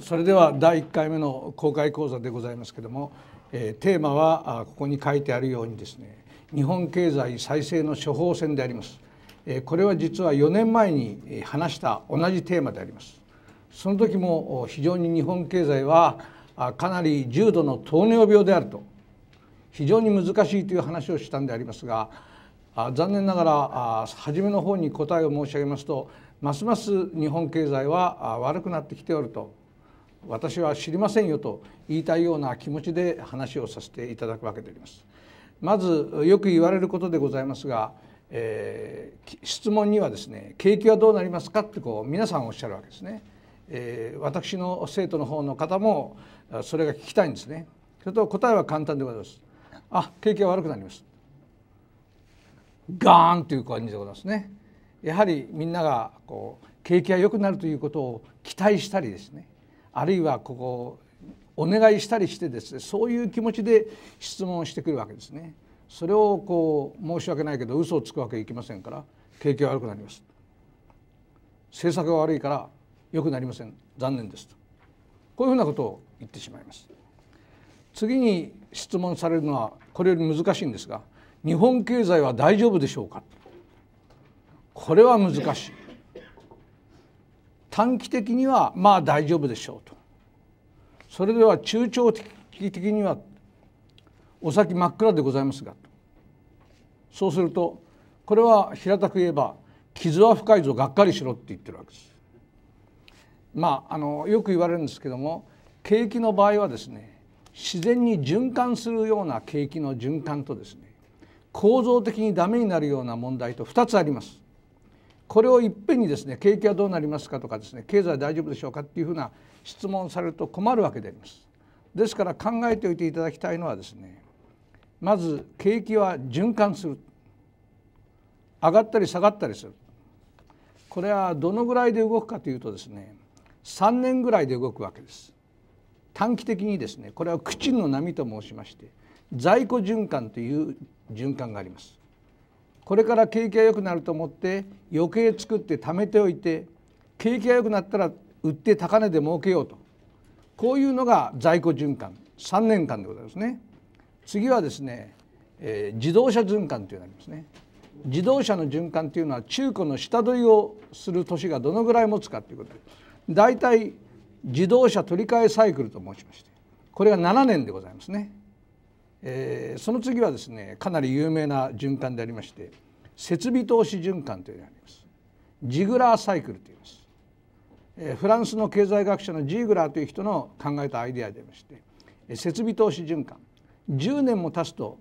それでは第1回目の公開講座でございますけども、えー、テーマはあここに書いてあるようにですね日本経済再生の処方箋であります、えー、これは実は4年前に話した同じテーマでありますその時も非常に日本経済はあかなり重度の糖尿病であると非常に難しいという話をしたんでありますがあ残念ながら初めの方に答えを申し上げますとますます日本経済は悪くなってきておると私は知りませんよと言いたいような気持ちで話をさせていただくわけであります。まずよく言われることでございますが、えー、質問にはですね景気はどうなりますかってこう皆さんおっしゃるわけですね、えー、私の生徒の方の方もそれが聞きたいんですねそれと答えは簡単でございますあ景気は悪くなりますガーンという感じでございますねやはりみんながこう景気が良くなるということを期待したりですねあるいはここお願いしたりしてですねそういう気持ちで質問してくるわけですね。それをこう申し訳ないけど嘘をつくわけいきませんから景気が悪くなります政策が悪いから良くなりません残念ですとこういうふうなことを言ってしまいます次に質問されるのはこれより難しいんですが日本経済は大丈夫でしょうかこれは難しい短期的にはまあ大丈夫でしょうとそれでは中長期的にはお先真っ暗でございますがそうするとこれは平たく言えば傷は深いぞがっかりしろって言ってるわけです。まあ、あのよく言われるんですけども景気の場合はですね自然に循環するような景気の循環とですね構造的にダメになるような問題と2つあります。これをいっぺんにですね景気はどうなりますかとかですね経済大丈夫でしょうかっていうふうな質問されると困るわけであります。ですから考えておいていただきたいのはですねまず景気は循環する上がったり下がったりするこれはどのぐらいで動くかというとですね3年ぐらいで動くわけです短期的にですねこれは口の波と申しまして在庫循環という循環がありますこれから景気が良くなると思って余計作って貯めておいて景気が良くなったら売って高値で儲けようとこういうのが在庫循環3年間でございますね次はですね、えー、自動車循環というのがありますね自動車の循環というのは中古の下取りをする年がどのぐらい持つかということで大体自動車取り替えサイクルと申しましてこれが7年でございますねえー、その次はですねかなり有名な循環でありまして設備投資循環というのがありますジグラーサイクルと言います、えー、フランスの経済学者のジーグラーという人の考えたアイデアでありまして設備投資循環10年も経つと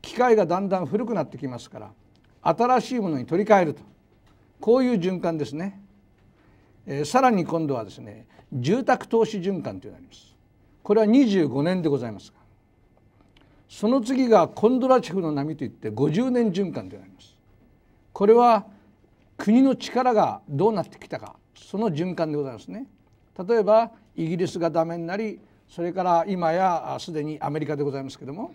機械がだんだん古くなってきますから新しいものに取り替えるとこういう循環ですね、えー、さらに今度はですね住宅投資循環というのがありますこれは25年でございますその次がコンドラチェフの波といって50年循環でありますこれは国の力がどうなってきたかその循環でございますね例えばイギリスがダメになりそれから今やすでにアメリカでございますけれども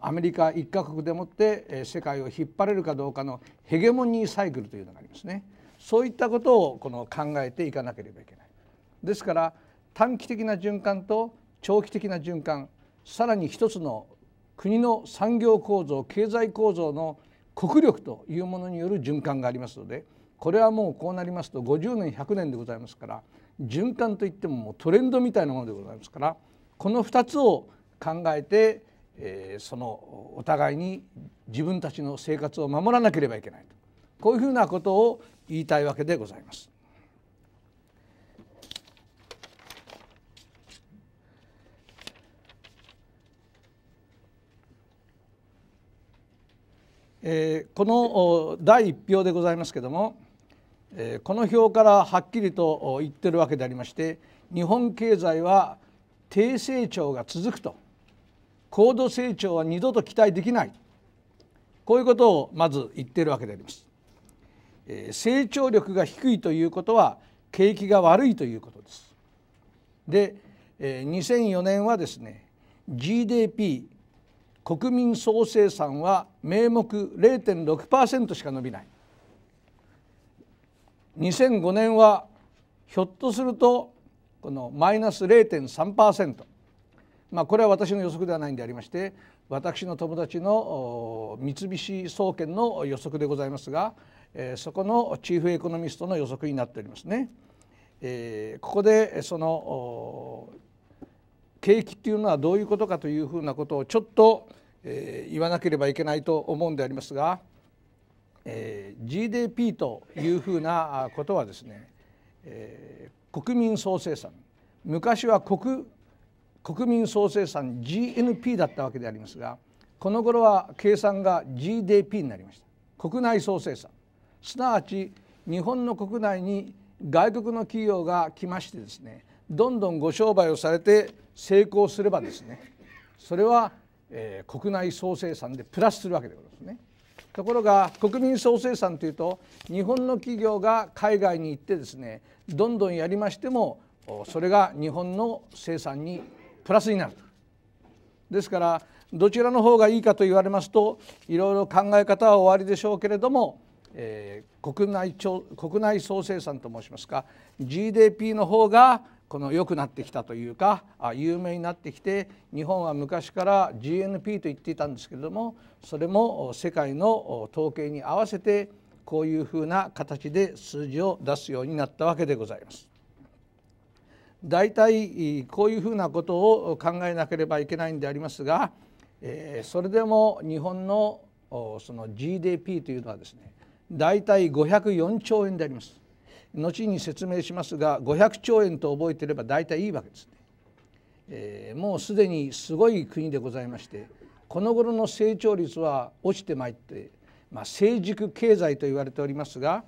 アメリカ一カ国でもって世界を引っ張れるかどうかのヘゲモニーサイクルというのがありますねそういったことをこの考えていかなければいけないですから短期的な循環と長期的な循環さらに一つの国の産業構造経済構造の国力というものによる循環がありますのでこれはもうこうなりますと50年100年でございますから循環といってももうトレンドみたいなものでございますからこの2つを考えて、えー、そのお互いに自分たちの生活を守らなければいけないとこういうふうなことを言いたいわけでございます。えー、この第一票でございますけども、えー、この表からはっきりと言ってるわけでありまして日本経済は低成長が続くと高度成長は二度と期待できないこういうことをまず言ってるわけであります。えー、成長力が低いということは景気が悪いということです。で、えー、2004年はですね GDP 国民総生産は名目0.6%しか伸びない2005年はひょっとするとこのマイナス0.3%まあこれは私の予測ではないんでありまして私の友達の三菱総研の予測でございますが、えそこのチーフエコノミストの予測になっておりますね。えここでその景気っていうのはどういうことかというふうなことをちょっと、えー、言わなければいけないと思うんでありますが、えー、GDP というふうなことはですね、えー、国民総生産昔は国国民総生産 GNP だったわけでありますがこの頃は計算が GDP になりました国内総生産すなわち日本の国内に外国の企業が来ましてですねどんどんご商売をされて成功すればですねそれは、えー、国内総生産でプラスするわけでございますね。ところが国民総生産というと日本の企業が海外に行ってですねどんどんやりましてもそれが日本の生産にプラスになるですからどちらの方がいいかと言われますといろいろ考え方はおありでしょうけれども、えー、国内国内総生産と申しますか GDP の方がこの良くなってきたというか有名になってきて日本は昔から GNP と言っていたんですけれどもそれも世界の統計に合わせてこういうふうな形で数字を出すようになったわけでございます。大体こういうふうなことを考えなければいけないんでありますが、えそれでも日本のその GDP というのはですねだいたい504兆円であります。後に説明しますが500兆円と覚えてれば大体いいわけですね、えー、もうすでにすごい国でございましてこの頃の成長率は落ちてまいって、まあ、成熟経済と言われておりますが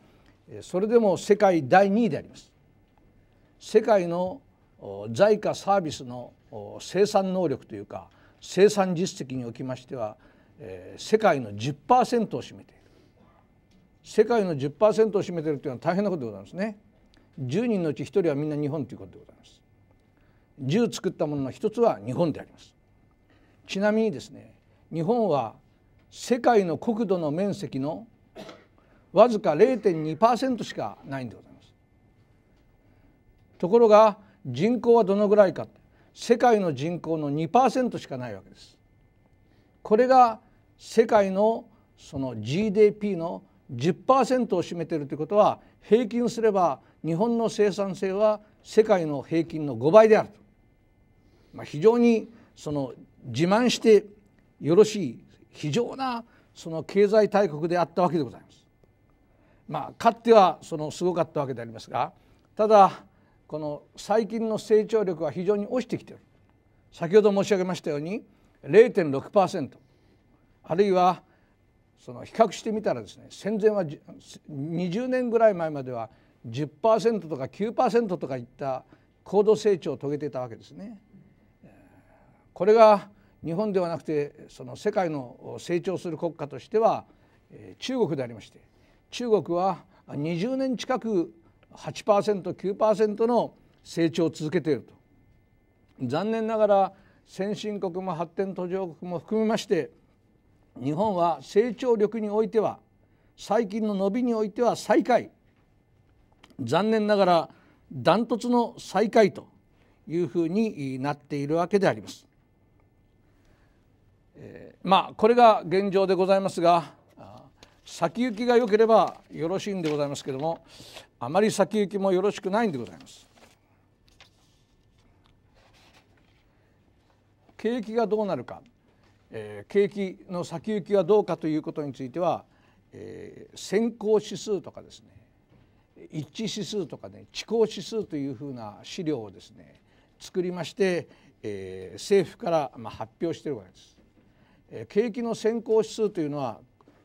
それでも世界第2位であります世界の財貨サービスの生産能力というか生産実績におきましては、えー、世界の10%を占めて世界の10%を占めてるというのは大変なことでございますね10人のうち1人はみんな日本ということでございます10作ったものの一つは日本でありますちなみにですね日本は世界の国土の面積のわずか0.2%しかないんでございますところが人口はどのぐらいか世界の人口の2%しかないわけですこれが世界のその GDP の10%を占めているということは平均すれば日本の生産性は世界の平均の5倍であると、まあ、非常にその自慢してよろしい非常なその経済大国であったわけでございます。まあ、かってはそのすごかったわけでありますがただこの最近の成長力は非常に落ちてきている先ほど申し上げましたように0.6%あるいはその比較してみたらですね戦前は20年ぐらい前までは10%とか9%とかいった高度成長を遂げていたわけですね。これが日本ではなくてその世界の成長する国家としては中国でありまして中国は20年近く 8%9% の成長を続けていると残念ながら先進国も発展途上国も含めまして日本は成長力においては最近の伸びにおいては最下位残念ながらダントツの最下位というふうになっているわけであります。えー、まあこれが現状でございますが先行きが良ければよろしいんでございますけどもあまり先行きもよろしくないんでございます。景気がどうなるかえー、景気の先行きはどうかということについては、えー、先行指数とかですね一致指数とかね遅行指数というふうな資料をですね作りまして、えー、政府からまあ発表しているわけです。えー、景気の先行指数というのは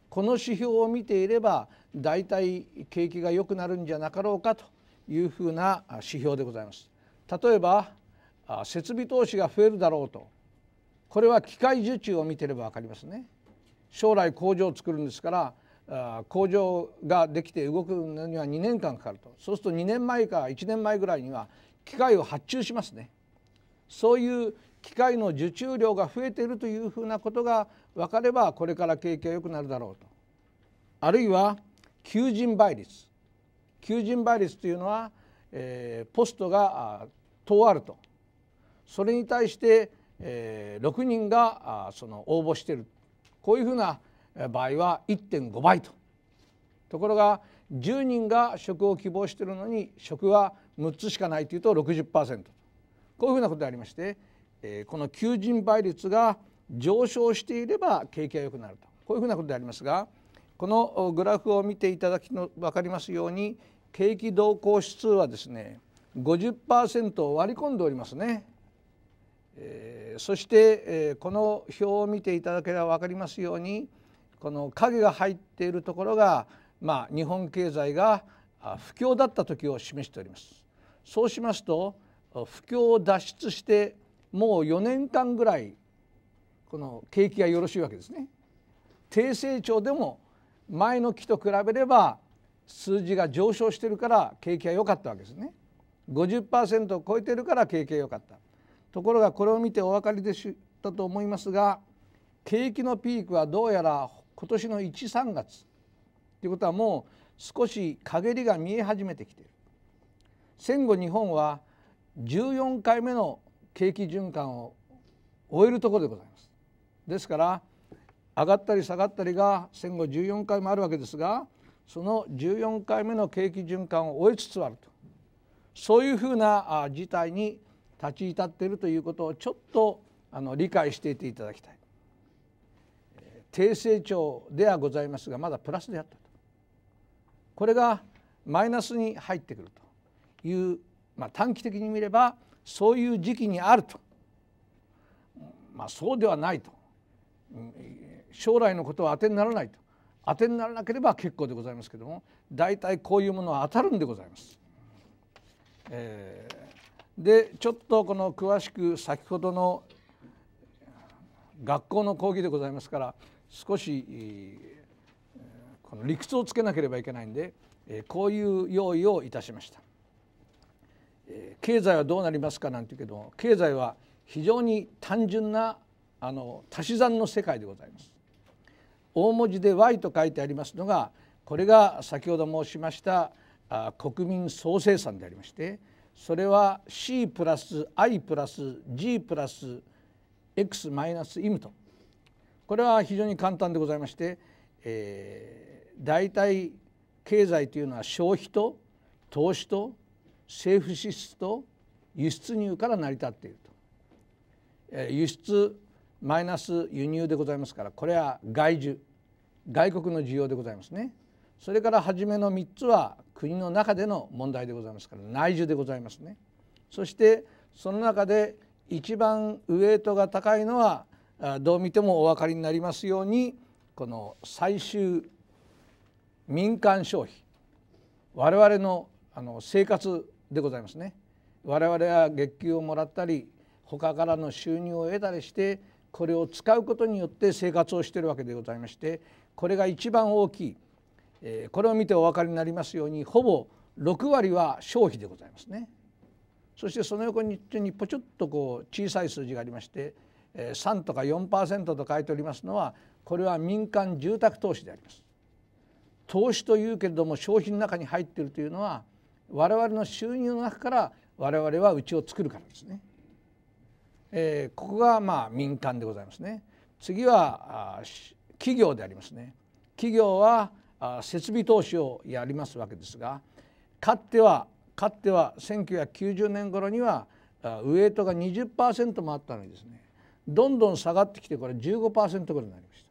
この指標を見ていれば大体景気が良くなるんじゃなかろうかというふうな指標でございます。例えば設備投資が増えるだろうとこれは機械受注を見てればわかりますね将来工場を作るんですから工場ができて動くのには2年間かかるとそうすると2年前か1年前ぐらいには機械を発注しますねそういう機械の受注量が増えているというふうなことが分かればこれから景気が良くなるだろうとあるいは求人倍率求人倍率というのは、えー、ポストが遠あるとそれに対してえー、6人があその応募してるこういうふうな場合は1.5倍とところが10人が職を希望してるのに職は6つしかないというと60%こういうふうなことでありまして、えー、この求人倍率が上昇していれば景気が良くなるとこういうふうなことでありますがこのグラフを見ていただきの分かりますように景気動向指数はですね50%を割り込んでおりますね。えそして、えこの表を見ていただければ分かりますようにこの影が入っているところが、まあ、日本経済が不況だった時を示しております。そうしますと不況を脱出してもう4年間ぐらいこの景気がよろしいわけですね。低成長でも前の期と比べれば数字が上昇してるから景気が良かったわけですね。50%を超えてるから景気が良かった。ところがこれを見てお分かりでしたと思いますが景気のピークはどうやら今年の13月ということはもう少し陰りが見え始めてきている戦後日本は14回目の景気循環を終えるところでございますですから上がったり下がったりが戦後14回もあるわけですがその14回目の景気循環を終えつつあるとそういうふうな事態に立ち至っているということをちょっとあの理解していていただきたい低成長ではございますがまだプラスであったとこれがマイナスに入ってくるという、まあ、短期的に見ればそういう時期にあると、まあ、そうではないと将来のことは当てにならないと当てにならなければ結構でございますけども大体こういうものは当たるんでございます。えーでちょっとこの詳しく先ほどの学校の講義でございますから少しこの理屈をつけなければいけないんでこういう用意をいたしました。経済はどうなりますかなんていうけども経済は非常に単純なあの足し算の世界でございます。大文字で Y と書いてありますのがこれが先ほど申しました国民総生産でありましてそれは C プラス I プラス G プラス X マイナス M とこれは非常に簡単でございまして、えー、大体経済というのは消費と投資と政府支出と輸出入から成り立っていると、えー、輸出マイナス輸入でございますからこれは外需外国の需要でございますねそれから初めの3つは国の中での問題でございますから内需でございますね。そしてその中で一番ウエイトが高いのはどう見てもお分かりになりますようにこの最終民間消費我々のあの生活でございますね我々は月給をもらったり他からの収入を得たりしてこれを使うことによって生活をしているわけでございましてこれが一番大きいえこれを見てお分かりになりますようにほぼ6割は消費でございますね。そしてその横にポチョッとこう小さい数字がありまして3とか4%と書いておりますのはこれは民間住宅投資であります。投資というけれども消費の中に入っているというのは我々の収入の中から我々は家を作るからですね。えー、ここがまあ民間でございますね。次は企業でありますね。企業は設備投資をやりますわけですが買っては買っては1990年頃にはウエイトが20%もあったのにですねどんどん下がってきてこれ15%ぐらいになりました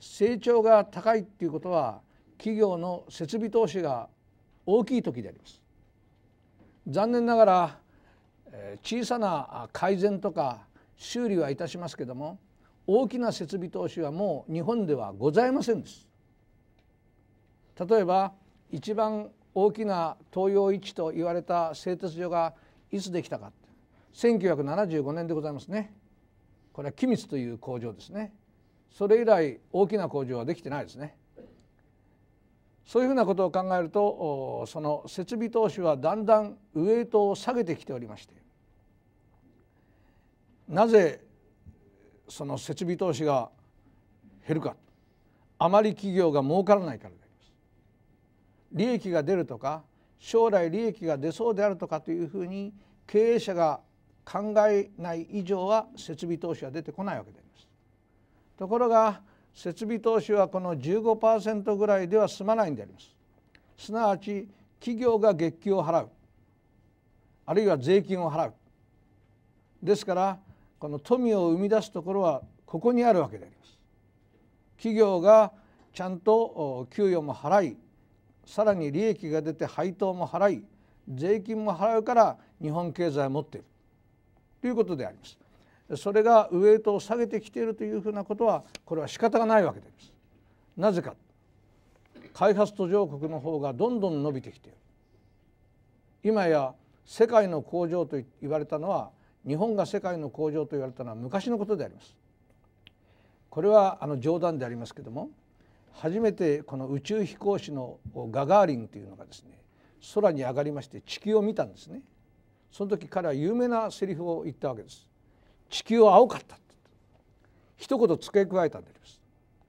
成長が高いっていうことは企業の設備投資が大きい時であります残念ながら小さな改善とか修理はいたしますけども大きな設備投資はもう日本ではございませんです例えば一番大きな東洋一と言われた製鉄所がいつできたか1975年でございますねこれは機密という工場ですねそれ以来大きな工場はできてないですねそういうふうなことを考えるとその設備投資はだんだんウエイトを下げてきておりましてなぜその設備投資が減るかあまり企業が儲からないからです利益が出るとか将来利益が出そうであるとかというふうに経営者が考えない以上は設備投資は出てこないわけであります。ところが設備投資はこの15%ぐらいでは済まないんであります。すなわち企業が月給を払うあるいは税金を払うですからこの富を生み出すところはここにあるわけであります。企業がちゃんと給与も払いさらに利益が出て配当も払い税金も払うから日本経済を持っているということでありますそれがウエイトを下げてきているというふうなことはこれは仕方がないわけですなぜか開発途上国の方がどんどん伸びてきている今や世界の工場と言われたのは日本が世界の工場と言われたのは昔のことでありますこれはあの冗談でありますけども初めてこの宇宙飛行士のガガーリンというのがですね空に上がりまして地球を見たんですねその時彼は有名なセリフを言ったわけです地球は青かった一言付け加えたんです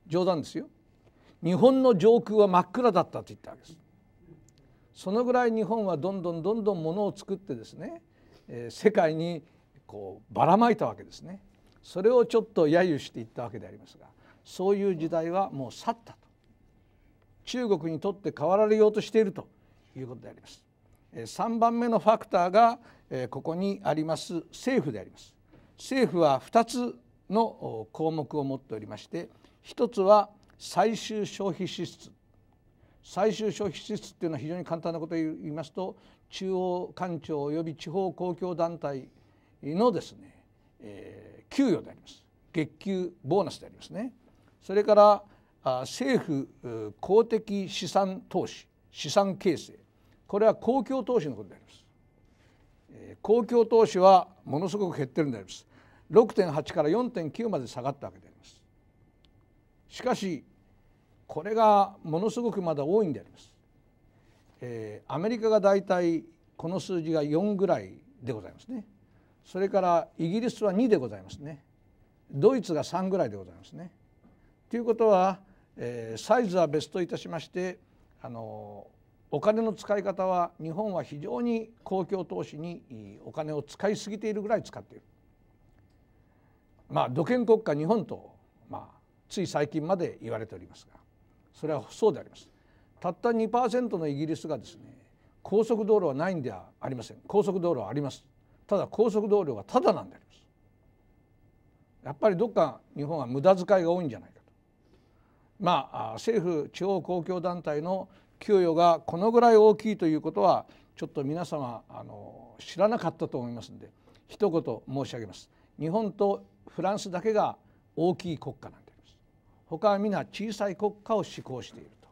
冗談ですよ日本の上空は真っ暗だったと言ったわけですそのぐらい日本はどんどんどんどんものを作ってですね、えー、世界にこうばらまいたわけですねそれをちょっと揶揄していったわけでありますがそういう時代はもう去ったと中国にとって変わられようとしているということであります3番目のファクターがここにあります政府であります政府は2つの項目を持っておりまして1つは最終消費支出最終消費支出っていうのは非常に簡単なことを言いますと中央官庁及び地方公共団体のですね、えー、給与であります月給ボーナスでありますねそれから政府公的資産投資資産形成これは公共投資のことであります公共投資はものすごく減ってるんであります6.8から4.9まで下がったわけでありますしかしこれがものすごくまだ多いんであります、えー、アメリカがだいたいこの数字が4ぐらいでございますねそれからイギリスは2でございますねドイツが3ぐらいでございますねということは、えー、サイズは別といたしましてあのお金の使い方は日本は非常に公共投資にお金を使いすぎているぐらい使っている。まあ、土建国家日本と、まあ、つい最近まで言われておりますがそれはそうでありますたった2%のイギリスがですね高速道路はないんではありません高速道路はありますただ高速道路はただなんでありますやっぱりどっか日本は無駄遣いが多いんじゃないまあ、政府地方公共団体の給与がこのぐらい大きいということはちょっと皆様あの知らなかったと思いますので一言申し上げます日本とフランスだけが大きい国家なんでありす他は皆小さい国家を志向していると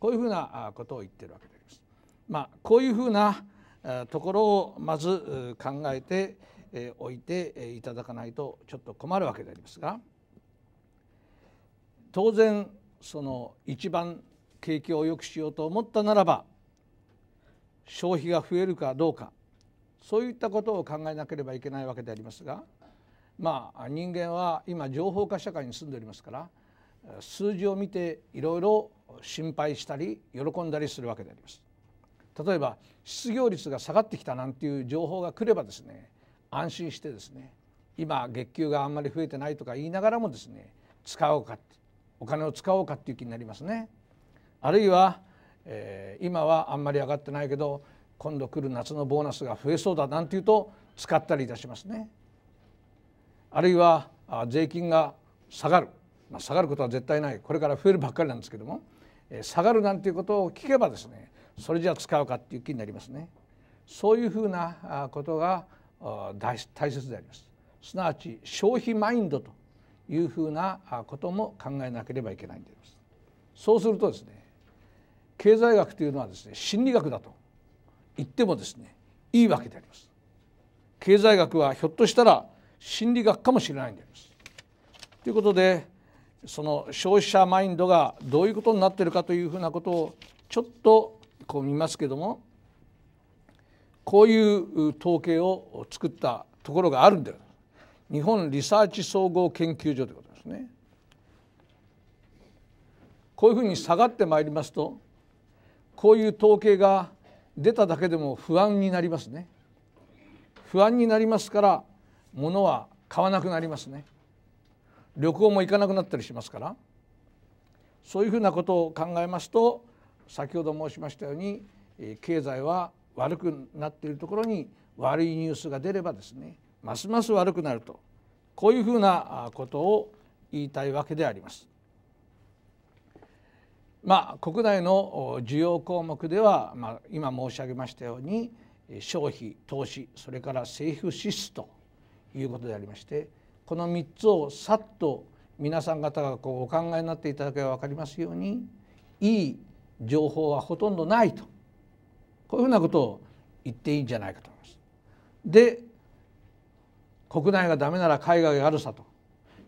こういうふうなことを言ってるわけであります。まあ、こういうふうなところをまず考えておいていただかないとちょっと困るわけでありますが当然その一番景気を良くしようと思ったならば消費が増えるかどうかそういったことを考えなければいけないわけでありますがまあ人間は今情報化社会に住んでおりますから数字を見ていろいろ心配したり喜んだりするわけであります。例えば失業率が下がってきたなんていう情報が来ればですね安心してですね今月給があんまり増えてないとか言いながらもですね使おうかってお金を使おうかっていう気になりますね。あるいは、えー、今はあんまり上がってないけど今度来る夏のボーナスが増えそうだなんていうと使ったりいたしますね。あるいは税金が下がる、まあ、下がることは絶対ないこれから増えるばっかりなんですけども、えー、下がるなんていうことを聞けばですねそれじゃ使うかっていう気になりますね。そういうふうなことが大切であります。すなわち消費マインドというふうなことも考えなければいけないんです。そうするとですね経済学というのはですね心理学だと言ってもですねいいわけであります。経済学はひょっとしたら心理学かもしれないんであります。ということでその消費者マインドがどういうことになっているかというふうなことをちょっとこう見ますけどもこういう統計を作ったところがあるんだよ日本リサーチ総合研究所ということですね。こういうふうに下がってまいりますとこういう統計が出ただけでも不安になりますね。不安になりますから物は買わなくなりますね。旅行も行かなくなったりしますからそういうふうなことを考えますと先ほど申しましたように経済は悪くなっているところに悪いニュースが出ればですねますます悪くなるとこういうふうなことを言いたいわけであります。まあ、国内の需要項目では、まあ、今申し上げましたように消費投資それから政府支出ということでありましてこの3つをさっと皆さん方がこうお考えになっていただけば分かりますようにいい情報はほとんどないとこういうふうなことを言っていいんじゃないかと思います。で国内がダメなら海外があるさと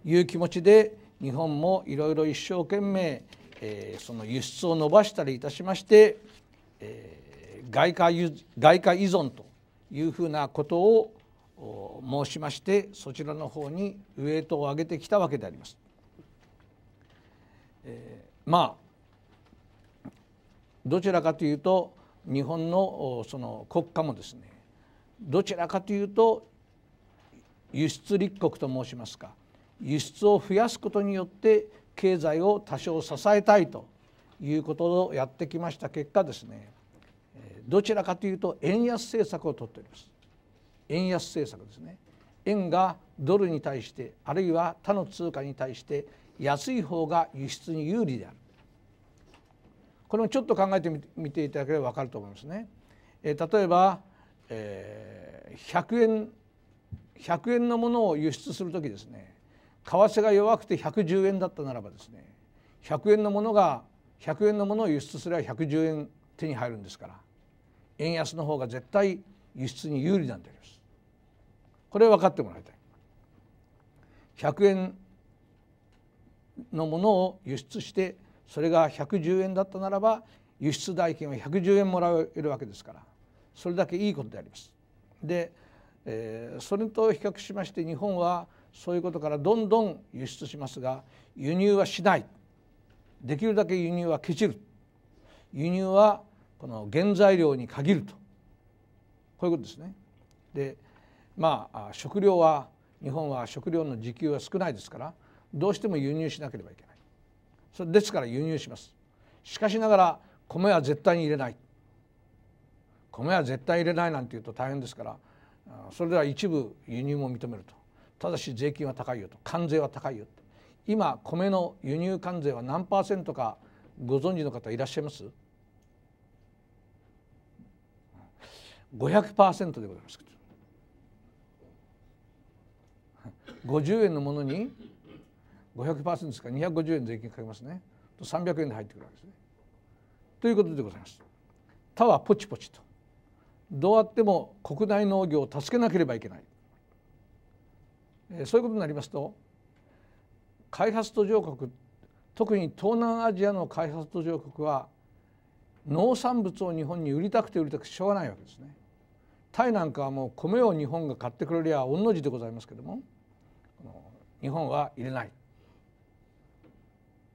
いう気持ちで日本もいろいろ一生懸命、えー、その輸出を伸ばしたりいたしまして、えー、外貨外貨依存というふうなことを申しましてそちらの方にウエイトを上げてきたわけであります。えー、まあどちらかというと日本のその国家もですねどちらかというと輸出立国と申しますか輸出を増やすことによって経済を多少支えたいということをやってきました結果ですねどちらかというと円安政策をとっております円安政策ですね円がドルに対してあるいは他の通貨に対して安い方が輸出に有利であるこれもちょっと考えてみていただければ分かると思いますね。え例えば、え100円100円のものを輸出する時ですね為替が弱くて110円だったならばですね100円のものが100円のものを輸出すれば110円手に入るんですから円安の方が絶対輸出に有利なんであります。これは分かってもらいたい。100円のものを輸出してそれが110円だったならば輸出代金は110円もらえるわけですからそれだけいいことであります。でえー、それと比較しまして日本はそういうことからどんどん輸出しますが輸入はしないできるだけ輸入はけちる輸入はこの原材料に限るとこういうことですね。でまあ食料は日本は食料の自給は少ないですからどうしても輸入しなければいけないそれですから輸入しますしかしながら米は絶対に入れない米は絶対入れないなんていうと大変ですからそれでは一部輸入も認めるとただし税金は高いよと関税は高いよと今米の輸入関税は何パーセントかご存知の方いらっしゃいます500%でございます50円のものに500%ですから250円税金かけますねと300円で入ってくるわけですね。ということでございます。他はポチポチとどうあっても国内農業を助けなければいけないそういうことになりますと開発途上国特に東南アジアの開発途上国は農産物を日本に売りたくて売りたくてしょうがないわけですね。タイなんかはもう米を日本が買ってくれりゃ御の字でございますけども日本は入れない。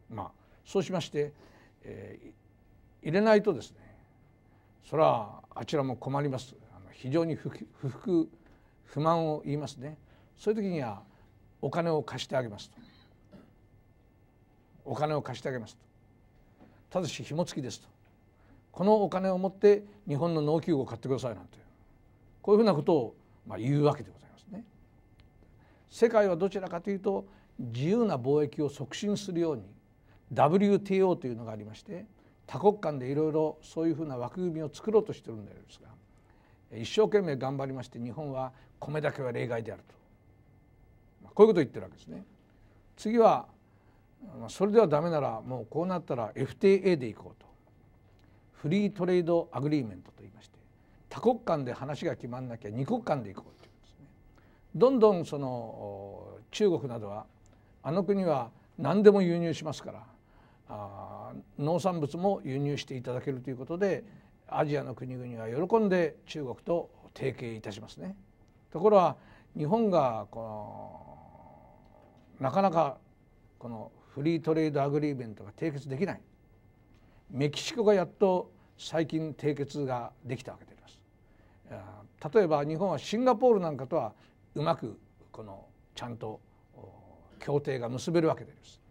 まあそうしまして、えー、入れないとですねそれはあちらも困ります非常に不服不満を言いますねそういう時にはお金を貸してあげますとお金を貸してあげますとただし紐付きですとこのお金を持って日本の農機具を買ってくださいなんてこういうふうなことをまあ言うわけでございますね。世界はどちらかというと自由な貿易を促進するように WTO というのがありまして多国間でいろいろそういうふうな枠組みを作ろうとしてるんですが一生懸命頑張りまして日本は米だけは例外であると、こういうことを言ってるわけですね。次はそれではダメならもうこうなったら FTA でいこうとフリートレードアグリーメントと言いまして多国間で話が決まらなきゃ2国間でいこうというんですね。どんどんその中国などはあの国は何でも輸入しますからあ農産物も輸入していただけるということでアジアの国々は喜んで中国と提携いたしますね。ところは日本がこのなかなかこのフリートレードアグリーベントが締結できないメキシコがやっと最近締結ができたわけであります例えば日本はシンガポールなんかとはうまくこのちゃんと協定が結べるわけであります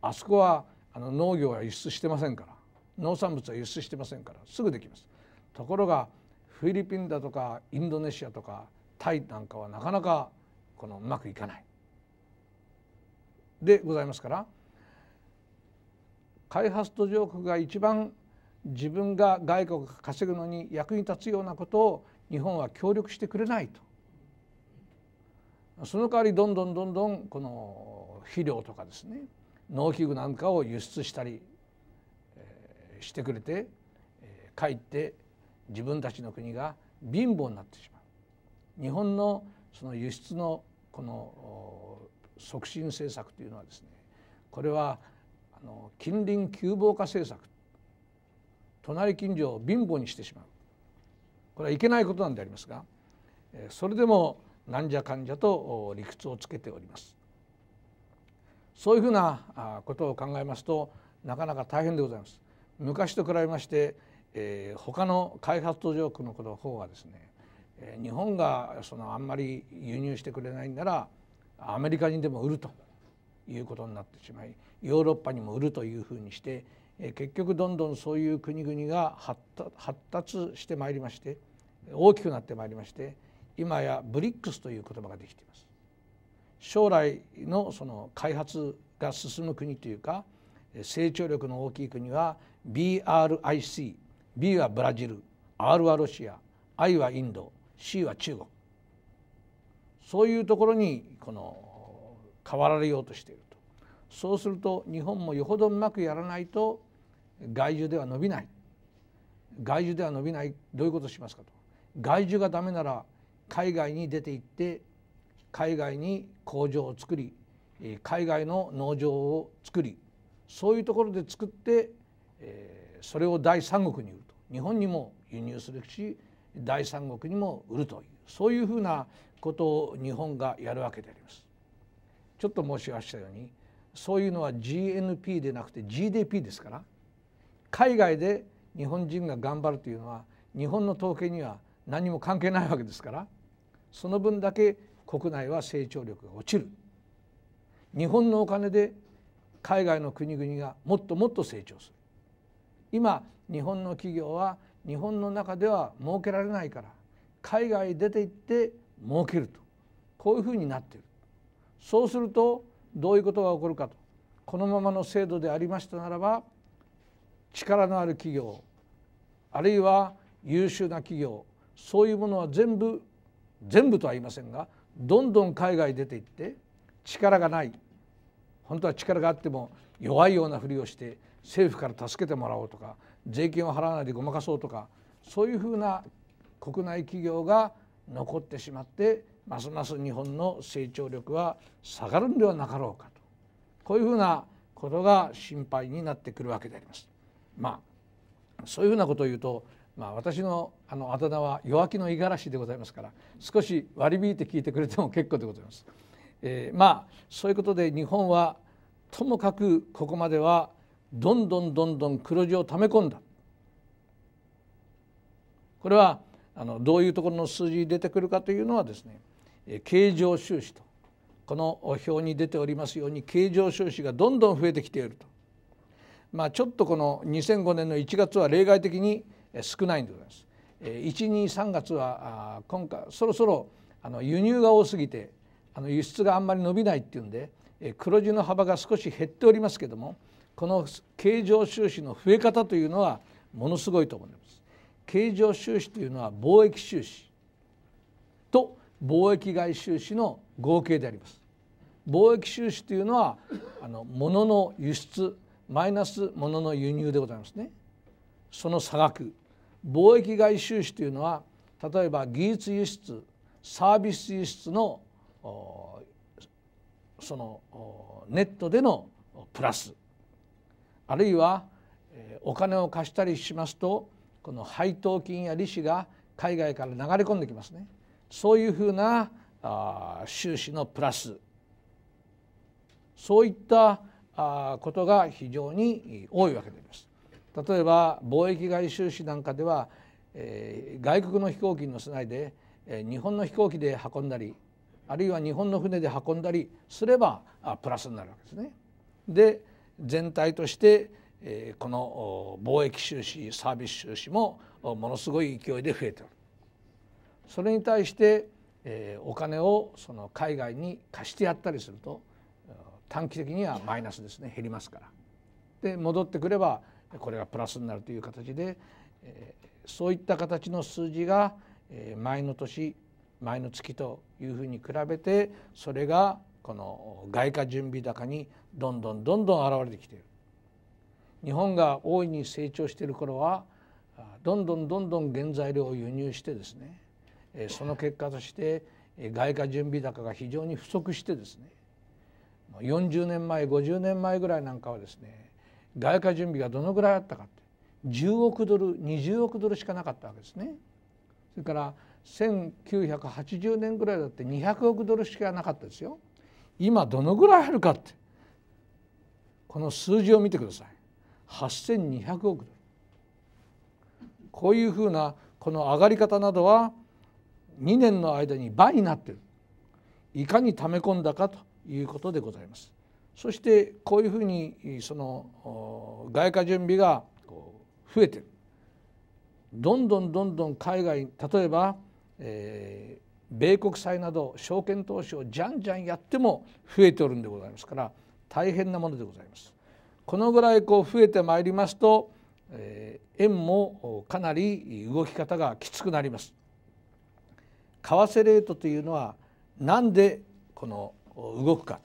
あそこはあの農業は輸出してませんから農産物は輸出してませんからすぐできますところがフィリピンだとかインドネシアとかタイなんかはなかなかこのうまくいかないでございますから開発途上国が一番自分が外国が稼ぐのに役に立つようなことを日本は協力してくれないとその代わりどんどんどんどんこの肥料とかですね農機具なんかを輸出したりしてくれてかえって自分たちの国が貧乏になってしまう日本のその輸出のこの促進政策というのはですねこれはあの近隣窮乏化政策隣近所を貧乏にしてしまうこれはいけないことなんでありますがそれでもなんじゃかんじゃと理屈をつけております。そういうふうなことを考えますとなかなか大変でございます。昔と比べまして、えー、他の開発途上国の方はですね日本がそのあんまり輸入してくれないんならアメリカにでも売るということになってしまいヨーロッパにも売るというふうにして結局どんどんそういう国々が発達してまいりまして大きくなってまいりまして今やブリックスという言葉ができています。将来のその開発が進む国というか成長力の大きい国は BRIC B はブラジル R はロシア I はインド C は中国そういうところにこの変わられようとしているとそうすると日本もよほどうまくやらないと外需では伸びない外需では伸びないどういうことをしますかと外需がダメなら海外に出て行って海外に工場を作り海外の農場を作りそういうところで作ってそれを第三国に売ると日本にも輸入するし第三国にも売るというそういうふうなことを日本がやるわけであります。ちょっと申し上げたようにそういうのは GNP でなくて GDP ですから海外で日本人が頑張るというのは日本の統計には何も関係ないわけですからその分だけ国内は成長力が落ちる日本のお金で海外の国々がもっともっと成長する今日本の企業は日本の中では儲けられないから海外へ出て行って儲けるとこういうふうになっているそうするとどういうことが起こるかとこのままの制度でありましたならば力のある企業あるいは優秀な企業そういうものは全部全部とは言いませんがどんどん海外出ていって力がない本当は力があっても弱いようなふりをして政府から助けてもらおうとか税金を払わないでごまかそうとかそういうふうな国内企業が残ってしまってますます日本の成長力は下がるんではなかろうかとこういうふうなことが心配になってくるわけであります。まあそういうふうなことを言うとまあ、私のあのあだ名は弱気の五十嵐でございますから少し割り引いて聞いてくれても結構でございます。えー、まあそういうことで日本はともかくここまではどんどんどんどん黒字をため込んだこれはあのどういうところの数字に出てくるかというのはですね経常収支とこの表に出ておりますように経常収支がどんどん増えてきていると。まあ、ちょっとこの2005年の1月は例外的に少ないんでございます。123月は今回そろそろあの輸入が多すぎてあの輸出があんまり伸びないっていうんで黒字の幅が少し減っておりますけどもこの経常収支の増え方というのはものすごいと思います。経常収支というのは貿易収支と貿易外収支の合計であります。貿易収支というのはあの物の輸出マイナス物の輸入でございますね。その差額貿易外収支というのは例えば技術輸出サービス輸出のそのネットでのプラスあるいはお金を貸したりしますとこの配当金や利子が海外から流れ込んできますねそういうふうな収支のプラスそういったことが非常に多いわけであります。例えば貿易外収支なんかでは、えー、外国の飛行機に乗せないで、えー、日本の飛行機で運んだりあるいは日本の船で運んだりすればあプラスになるわけですね。で全体として、えー、この貿易収支サービス収支もものすごい勢いで増えてる。それに対して、えー、お金をその海外に貸してやったりすると短期的にはマイナスですね減りますから。で戻ってくればこれがプラスになるという形で、えそういった形の数字が、え前の年前の月というふうに比べてそれがこの外貨準備高にどんどんどんどん現れてきている。日本が大いに成長している頃はどんどんどんどん原材料を輸入してですねその結果として外貨準備高が非常に不足してですね40年前50年前ぐらいなんかはですね外貨準備がどのぐらいあったかって10億ドル20億ドルしかなかったわけですね。それから1980年ぐらいだって200億ドルしかなかったですよ。今どのぐらいあるかってこの数字を見てください。8200億ドルこういうふうなこの上がり方などは2年の間に倍になっているいかに溜め込んだかということでございます。そしてこういうふうにその外貨準備が増えてるどんどんどんどん海外例えば、えー、米国債など証券投資をじゃんじゃんやっても増えておるんでございますから大変なものでございます。このぐらいこう増えてまいりますと、えー、円もかなり動き方がきつくなります。為替レートというのはなんでこの動くか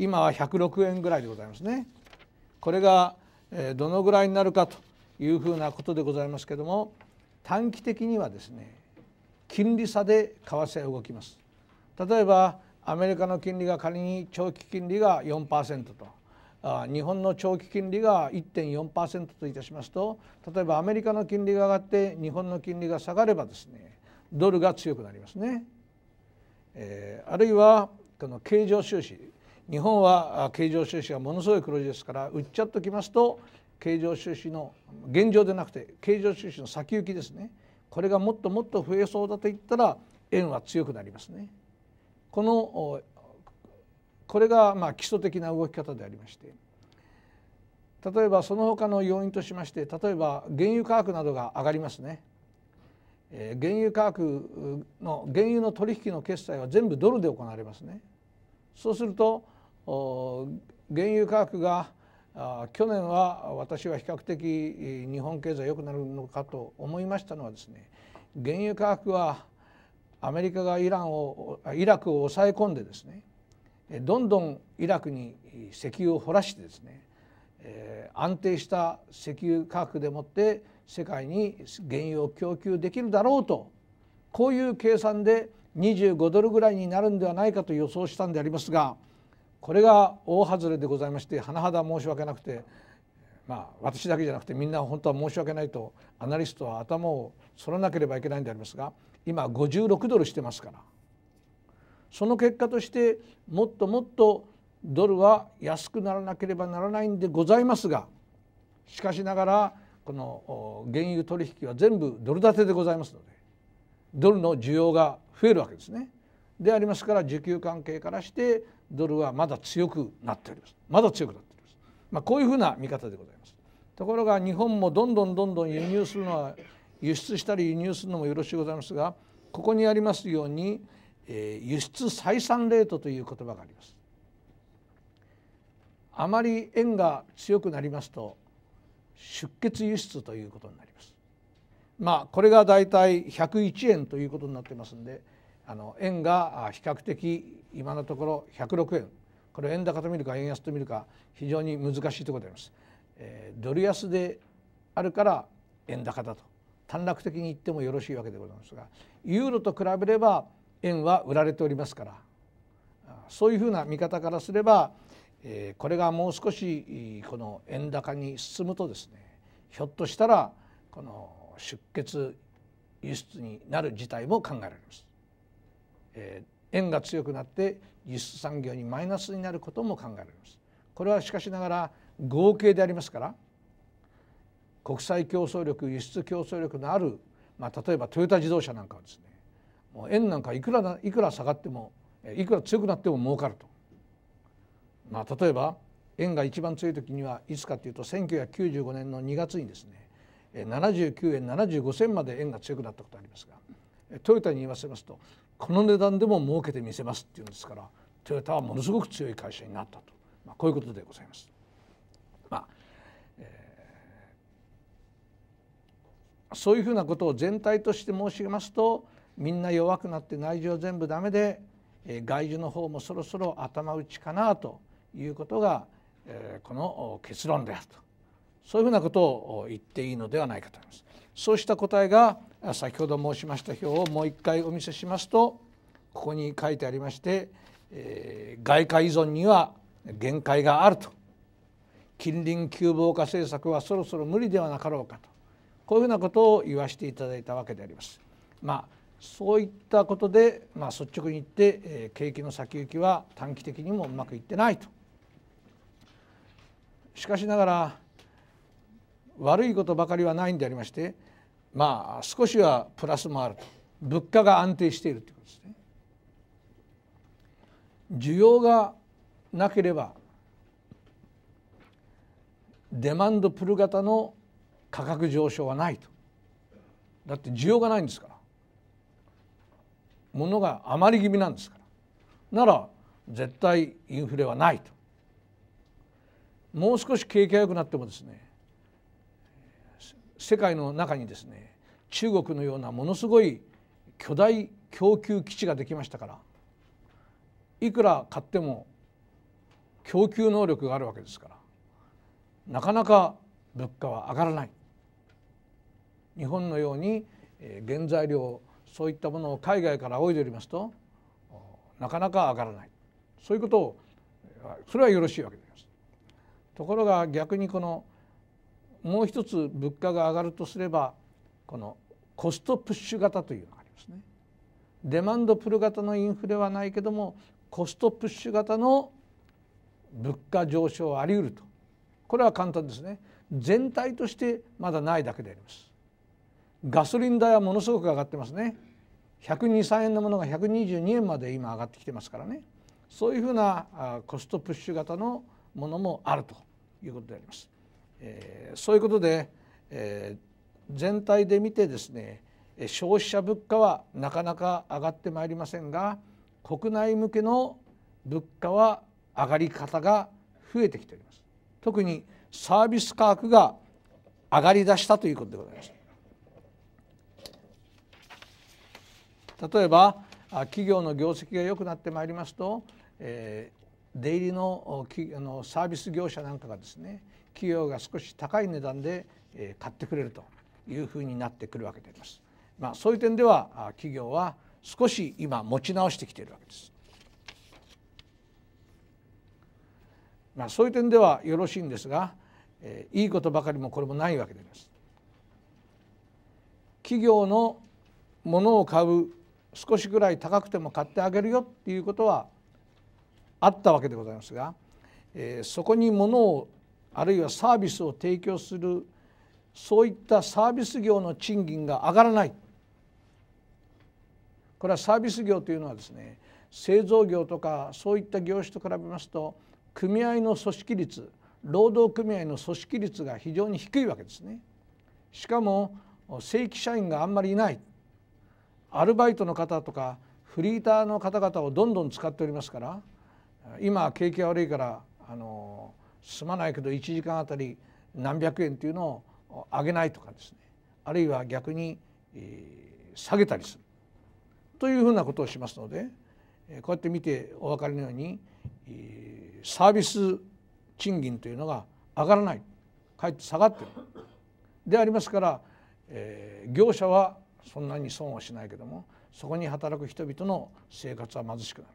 今は106円ぐらいでございますねこれがどのぐらいになるかというふうなことでございますけども短期的にはですね金利差で為替動きます例えばアメリカの金利が仮に長期金利が4%と日本の長期金利が1.4%といたしますと例えばアメリカの金利が上がって日本の金利が下がればですねドルが強くなりますね、えー、あるいはこの経常収支日本は経常収支がものすごい黒字ですから売っちゃっときますと経常収支の現状でなくて経常収支の先行きですねこれがもっともっと増えそうだといったら円は強くなりますね。このこれがま基礎的な動き方でありまして例えばその他の要因としまして例えば原油価格などが上がりますね。原油価格の原油の取引の決済は全部ドルで行われますね。そうすると原油価格が去年は私は比較的日本経済良くなるのかと思いましたのはですね原油価格はアメリカがイランをイラクを抑え込んでですねどんどんイラクに石油を掘らしてですね安定した石油価格でもって世界に原油を供給できるだろうとこういう計算で25ドルぐらいになるんではないかと予想したんでありますが。これが大外れでございまして甚だ申し訳なくてまあ私だけじゃなくてみんな本当は申し訳ないとアナリストは頭を反らなければいけないんでありますが今56ドルしてますからその結果としてもっともっとドルは安くならなければならないんでございますがしかしながらこの原油取引は全部ドル建てでございますのでドルの需要が増えるわけですね。でありますから需給関係からしてドルはまだ強くなっておりますまだ強くなっております、まあ、こういうふうな見方でございますところが日本もどんどんどんどん輸入するのは輸出したり輸入するのもよろしゅうございますがここにありますように、えー、輸出採算レートという言葉がありますあまり円が強くなりますと出血輸出ということになりますまあこれがだいたい101円ということになってますんであの円が比較的今のところ106円これ円高と見るか円安と見るか非常に難しいところであります、えー、ドル安であるから円高だと短絡的に言ってもよろしいわけでございますがユーロと比べれば円は売られておりますからそういうふうな見方からすれば、えー、これがもう少しこの円高に進むとですねひょっとしたらこの出血輸出になる事態も考えられます。えー、円が強くなって輸出産業にマイナスになることも考えられますこれはしかしながら合計でありますから国際競争力輸出競争力のある、まあ、例えばトヨタ自動車なんかはですねもう円なんかいくらいくら下がってもいくら強くなっても儲かると、まあ、例えば円が一番強い時にはいつかというと1995年の2月にですね79円75銭まで円が強くなったことありますがトヨタに言わせますとこの値段でも儲けてみせますっていうんですからトヨタはものすごく強い会社になったと、まあ、こういうことでございます。まあえー、そういうふうなことを全体として申し上げますとみんな弱くなって内需は全部ダメで、えー、外需の方もそろそろ頭打ちかなということが、えー、この結論であるとそういうふうなことを言っていいのではないかと思います。そうした答えが先ほど申しました表をもう一回お見せしますとここに書いてありまして、えー、外貨依存には限界があると近隣急防化政策はそろそろ無理ではなかろうかとこういうふうなことを言わせていただいたわけであります。まあそういったことで、まあ、率直に言って、えー、景気の先行きは短期的にもうまくいってないと。しかしながら悪いことばかりはないんでありましてまあ少しはプラスもあると物価が安定しているということですね。需要がなければデマンドプル型の価格上昇はないとだって需要がないんですからものが余り気味なんですからなら絶対インフレはないともう少し景気が良くなってもですね世界の中にですね中国のようなものすごい巨大供給基地ができましたからいくら買っても供給能力があるわけですからなかなか物価は上がらない日本のように原材料そういったものを海外からおいでおりますとなかなか上がらないそういうことをそれはよろしいわけであります。ところが逆にこのもう一つ物価が上がるとすればこのコストプッシュ型というのがありますね。デマンドプル型のインフレはないけどもコストプッシュ型の物価上昇あり得るとこれは簡単ですね全体としてまだないだけでありますガソリン代はものすごく上がってますね102,3円のものが122円まで今上がってきてますからねそういうふうなコストプッシュ型のものもあるということであります。えー、そういうことで、えー、全体で見てですね消費者物価はなかなか上がってまいりませんが国内向けの物価は上がり方が増えてきております特にサービス価格が上がりだしたということでございます例えば企業の業績が良くなってまいりますと、えー、出入りのサービス業者なんかがですね企業が少し高い値段で買ってくれるというふうになってくるわけであります。まあ、そういう点では企業は少し今持ち直してきているわけです。まあ、そういう点ではよろしいんですが、えー、いいことばかりもこれもないわけであります。企業のものを買う少しぐらい高くても買ってあげるよっていうことはあったわけでございますが、えー、そこにものをあるいはサービスを提供するそういったサービス業の賃金が上がらないこれはサービス業というのはですね製造業とかそういった業種と比べますと組合の組織率労働組合の組織率が非常に低いわけですね。しかも正規社員があんまりいないアルバイトの方とかフリーターの方々をどんどん使っておりますから今景気が悪いからあのすまないけど1時間あたり何百円というのを上げないとかですねあるいは逆に下げたりするというふうなことをしますのでこうやって見てお分かりのようにサービス賃金というのが上がらないかえって下がってるでありますから業者はそんなに損をしないけどもそこに働く人々の生活は貧しくなる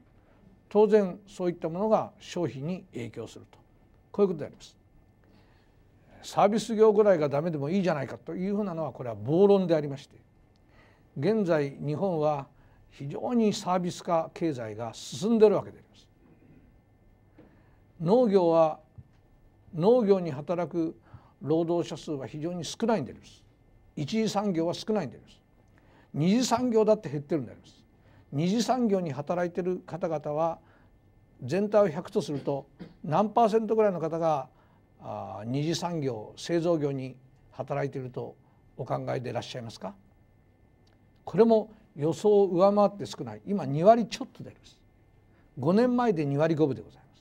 当然そういったものが消費に影響するとこういうことであります。サービス業ぐらいがダメでもいいじゃないかというふうなのはこれは暴論でありまして現在日本は非常にサービス化経済が進んでいるわけであります。農業は農業に働く労働者数は非常に少ないんであります。一次産業は少ないんであります。二次産業だって減ってるんであります。二次産業に働いてる方々は全体を100とすると何パーセントぐらいの方があ二次産業製造業に働いているとお考えでいらっしゃいますかこれも予想を上回って少ない今2割ちょっとであります5年前で2割5分でございます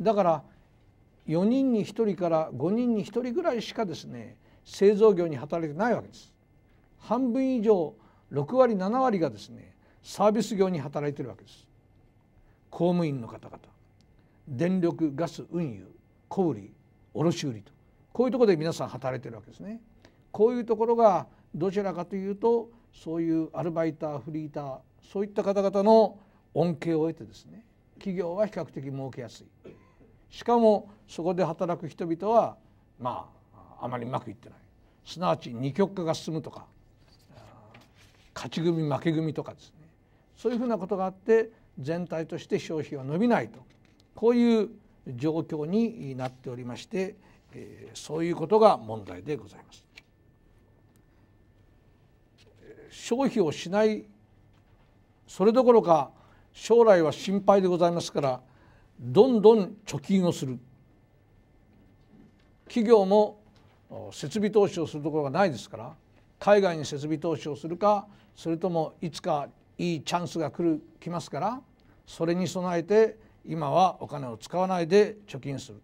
だから4人に1人から5人に1人ぐらいしかですね製造業に働いてないわけです半分以上6割7割がですねサービス業に働いてるわけです公務員の方々電力ガス運輸小売卸売とこういうところで皆さん働いてるわけですね。こういうところがどちらかというとそういうアルバイターフリーターそういった方々の恩恵を得てですね企業は比較的儲けやすいしかもそこで働く人々はまああまりうまくいってないすなわち二極化が進むとか勝ち組負け組とかですねそういうふうなことがあって全体として消費は伸びないとこういう状況になっておりまして、えー、そういうことが問題でございます。消費をしないそれどころか将来は心配でございますからどんどん貯金をする企業も設備投資をするところがないですから海外に設備投資をするかそれともいつかいいチャンスが来る来ますからそれに備えて今はお金を使わないで貯金する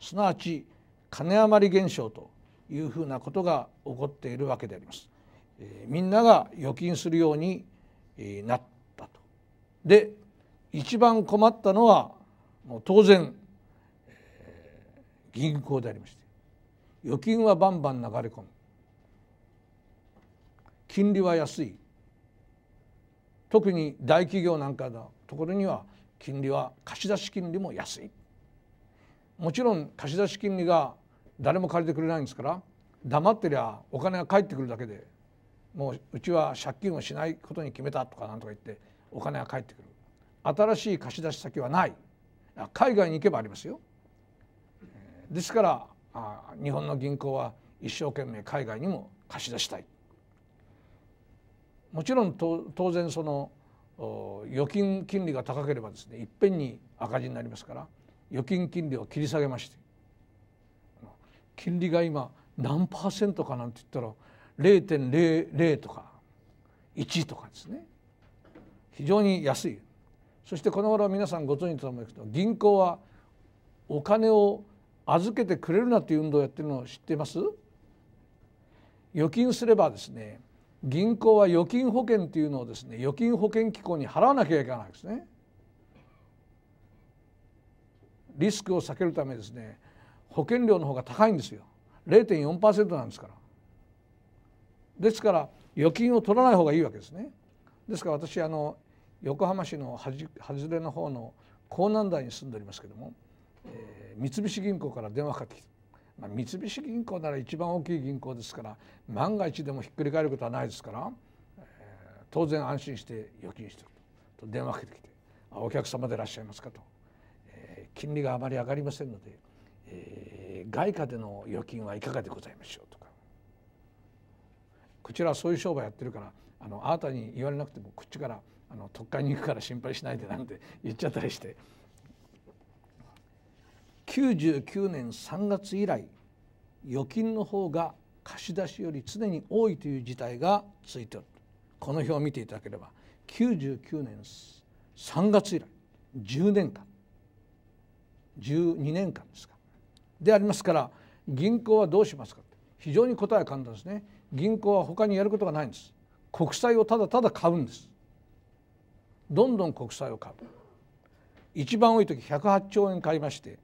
すなわち金余り現象というふうなことが起こっているわけであります。えー、みんなが預金するように、えー、なったと。で一番困ったのはもう当然、えー、銀行でありまして預金はバンバン流れ込む金利は安い特に大企業なんかのところには金利は貸出金利も安いもちろん貸出金利が誰も借りてくれないんですから黙ってりゃお金が返ってくるだけでもううちは借金をしないことに決めたとかなんとか言ってお金が返ってくる新しい貸し出し先はない海外に行けばありますよですから日本の銀行は一生懸命海外にも貸し出したいもちろん当然その預金金利が高ければですねいっぺんに赤字になりますから預金金利を切り下げまして金利が今何パーセントかなんて言ったら0.00とか1とかですね非常に安いそしてこの頃皆さんご存知と思いますけど銀行はお金を預けてくれるなという運動をやってるのを知っています預金すればですね銀行は預金保険というのをですね預金保険機構に払わなきゃいけないですね。リスクを避けるためですね保険料の方が高いんですよ0.4%なんですからですから預金を取らない方がいいわけですねですから私あの横浜市の外れの方の港南台に住んでおりますけども、えー、三菱銀行から電話かかってきてまあ、三菱銀行なら一番大きい銀行ですから万が一でもひっくり返ることはないですから、えー、当然安心して預金してると電話かけてきて「お客様でいらっしゃいますかと」えー、金利があまり上がりませんので、えー、外貨での預金はいかがでございましょう」とかこちらはそういう商売やってるからあのあなたに言われなくてもこっちからあの特会に行くから心配しないでなんて言っちゃったりして99年3月以来預金の方が貸し出しより常に多いという事態がついておるこの表を見ていただければ99年3月以来10年間12年間ですかでありますから銀行はどうしますか非常に答えは簡単ですね銀行は他にやることがないんです国債をただただ買うんですどんどん国債を買う一番多い時108兆円買いまして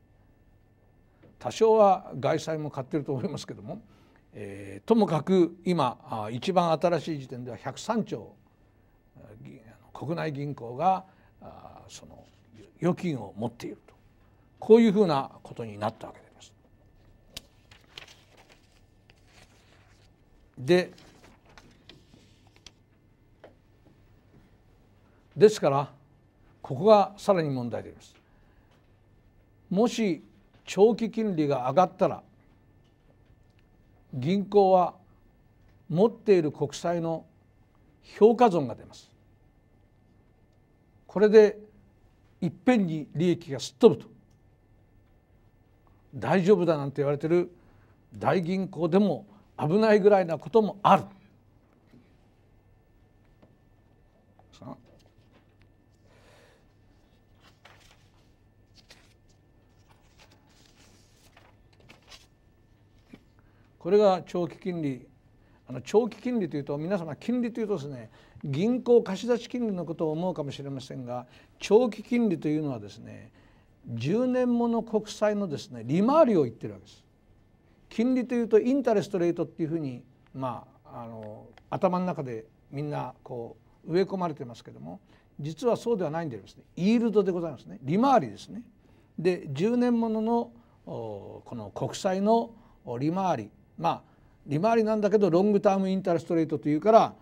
多少は外債も買ってると思いますけども、えー、ともかく今一番新しい時点では103兆国内銀行がその預金を持っているとこういうふうなことになったわけです。でですからここがさらに問題であります。もし長期金利が上がったら銀行は持っている国債の評価損が出ますこれでいっぺんに利益がすっ飛ぶと大丈夫だなんて言われてる大銀行でも危ないぐらいなこともあるこれが長期金利あの長期金利というと皆様金利というとですね銀行貸出金利のことを思うかもしれませんが長期金利というのはですね10年もの国債のですね利回りを言ってるわけです。金利というとインタレストレートっていうふうにまああの頭の中でみんなこう植え込まれてますけども実はそうではないんですねイールドでございますね利回りですね。で10年もののこの国債の利回りまあ利回りなんだけどロングタームインタレストレートというから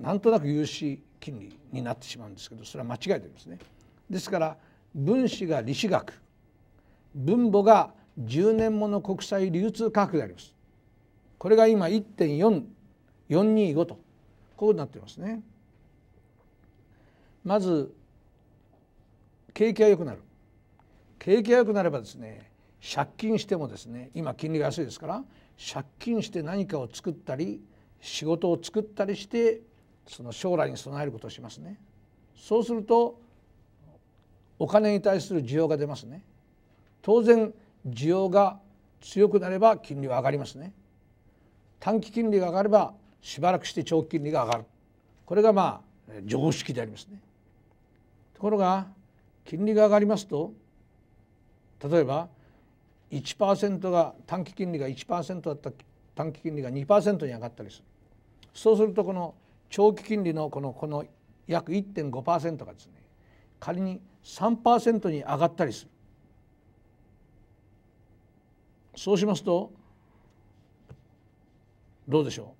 なんとなく融資金利になってしまうんですけどそれは間違いでありますね。ですから分子が利子額分母が10年もの国債流通価格であります。これが今1.4425とこうなってますね。まず景気が良くなる景気が良くなればですね借金してもですね今金利が安いですから借金して何かを作ったり仕事を作ったりしてその将来に備えることをしますねそうするとお金に対する需要が出ますね当然需要が強くなれば金利は上がりますね短期金利が上がればしばらくして長期金利が上がるこれがまあ常識でありますねところが金利が上がりますと例えば1%が短期金利が1%だった短期金利が2%に上がったりするそうするとこの長期金利のこのこの約1.5%がですね仮に3%に上がったりするそうしますとどうでしょ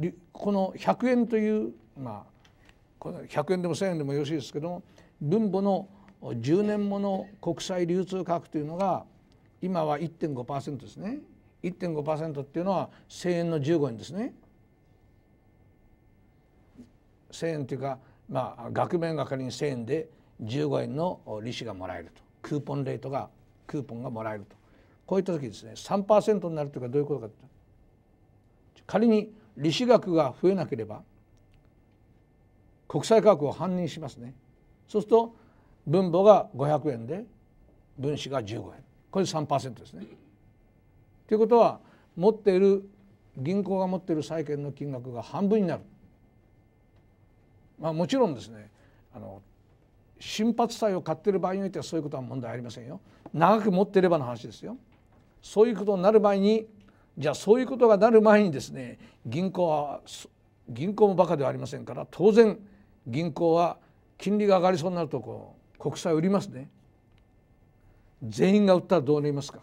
うこの100円というまあこの100円でも1,000円でもよろしいですけども分母の10年もの国際流通価格というのが今は1.5%ですね1.5%っていうのは1,000円の15円ですね1,000円というかまあ額面が仮に1,000円で15円の利子がもらえるとクーポンレートがクーポンがもらえるとこういった時ですね3%になるというかどういうことか仮に利子額が増えなければ国債価格を反任しますねそうすると分母が500円で分子が15円これ3%ですね。ということは持っている銀行が持っている債券の金額が半分になる。まあ、もちろんですねあの新発債を買ってる場合においてはそういうことは問題ありませんよ長く持ってればの話ですよそういうことになる前にじゃあそういうことがなる前にですね銀行は銀行もバカではありませんから当然銀行は金利が上がりそうになるとこう国債売りますね全員が売ったらどうなりますか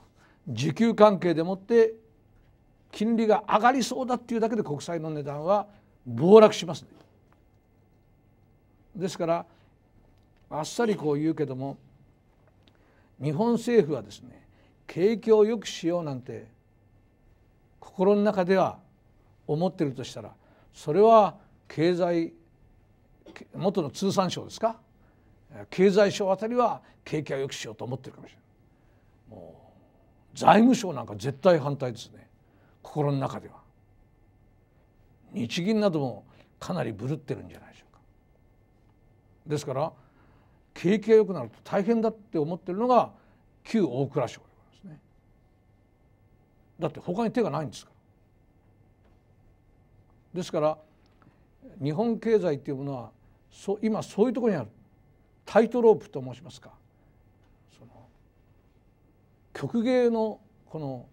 時給関係でもって金利が上がりそうだっていうだけで国債の値段は暴落しますねですからあっさりこう言うけども日本政府はですね景気を良くしようなんて心の中では思ってるとしたらそれは経済元の通産省ですか経済省あたりは景気は良くしようと思ってるかもしれないもう財務省なんか絶対反対ですね心の中では日銀などもかなりぶるってるんじゃないでしょうかですから景気が良くなると大変だって思ってるのが旧大蔵省ですねだって他に手がないんですからですから日本経済っていうものはそ今そういうところにあるタイトロープと申しますかその曲芸のこの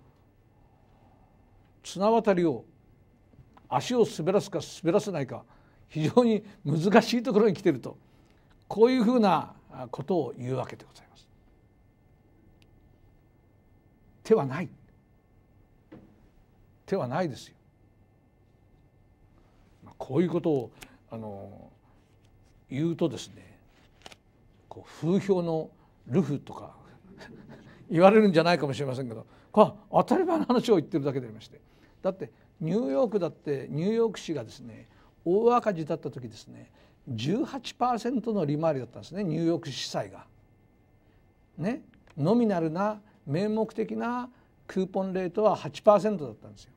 綱渡りを足を滑らすか滑らせないか非常に難しいところに来ているとこういうふうなことを言うわけでございます。手はない手はないですよ。こういうことをあの言うとですねこう風評のルフとか 言われるんじゃないかもしれませんけどこ当たり前の話を言ってるだけでありましてだってニューヨークだってニューヨーク市がですね大赤字だった時ですね18%の利回りだったんですねニューヨーク市債が。ねノミナルな名目的なクーポンレートは8%だったんですよ。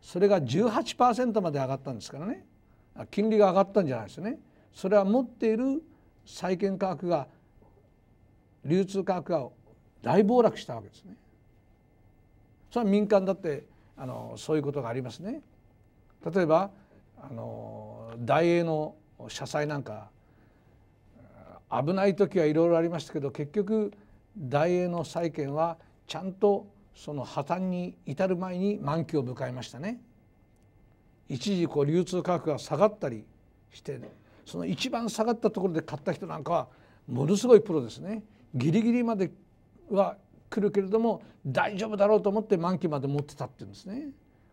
それが18%まで上がったんですからね金利が上がったんじゃないですよね。それは持っている債券価格が流通価格が大暴落したわけですね。それは民間だってあのそういうことがありますね。例えばあの大英の社債なんか危ない時はいろいろありましたけど結局大英の債券はちゃんとその破綻に至る前に満期を迎えましたね。一時こう流通価格が下がったりして、その一番下がったところで買った人なんかはものすごいプロですねギリギリまでは来るけれども大丈夫だろうと思って満期まで持ってたっていうんですね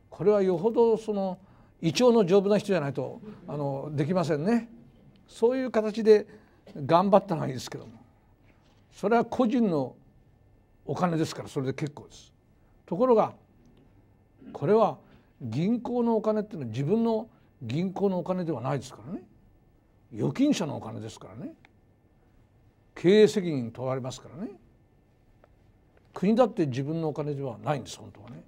これはよほどその胃腸の丈夫な人じゃないとあのできませんねそういう形で頑張ったのはいいですけどもそれは個人のお金ですからそれで結構ですところがこれは銀行のお金っていうのは自分の銀行のお金ではないですからね預金者のお金ですからね経営責任問われますからね国だって自分のお金ではないんです本当はね。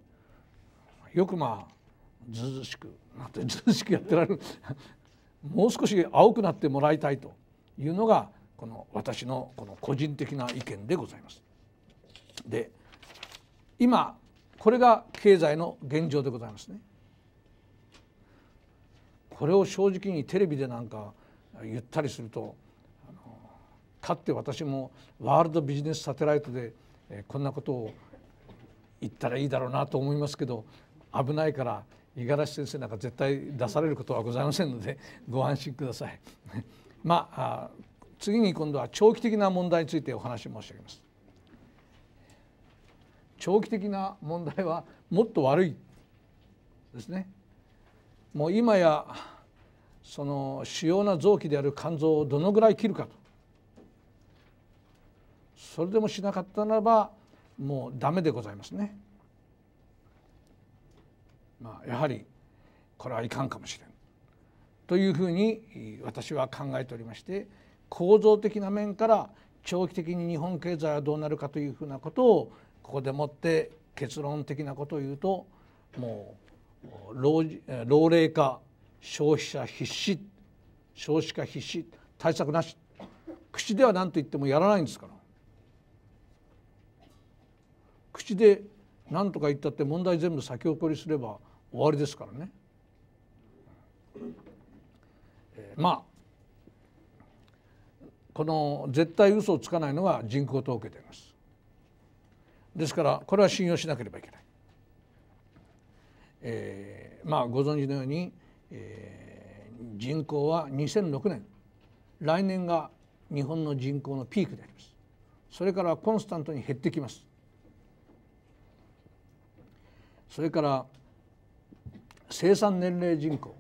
よくまあずずしくなってずずしくやってられる もう少し青くなってもらいたいというのがこの私のこの個人的な意見でございます。で今これが経済の現状でございますね。これを正直にテレビでなんか言ったりするとかって私もワールドビジネスサテライトでこんなことを言ったらいいだろうなと思いますけど危ないから五十嵐先生なんか絶対出されることはございませんのでご安心ください。まあ次に今度は長期的な問題についてお話申し上げます。長期的な問題はもっと悪いですね。もう今やその主要な臓器である肝臓をどのぐらい切るかとそれでもしなかったならばもうダメでございますね。まあ、やはりこれはいかんかもしれんというふうに私は考えておりまして構造的な面から長期的に日本経済はどうなるかというふうなことをここでもって結論的なことを言うともう老老齢化消費者必死少子化必死対策なし口では何と言ってもやらないんですから口で何とか言ったって問題全部先送りすれば終わりですからね。えー、まあこの絶対嘘をつかないのが人口統計であります。ですからこれは信用しなければいけない。えー、まあご存知のようにえ人口は2006年来年が日本の人口のピークでありますそれからコンスタントに減ってきますそれから生産年齢人口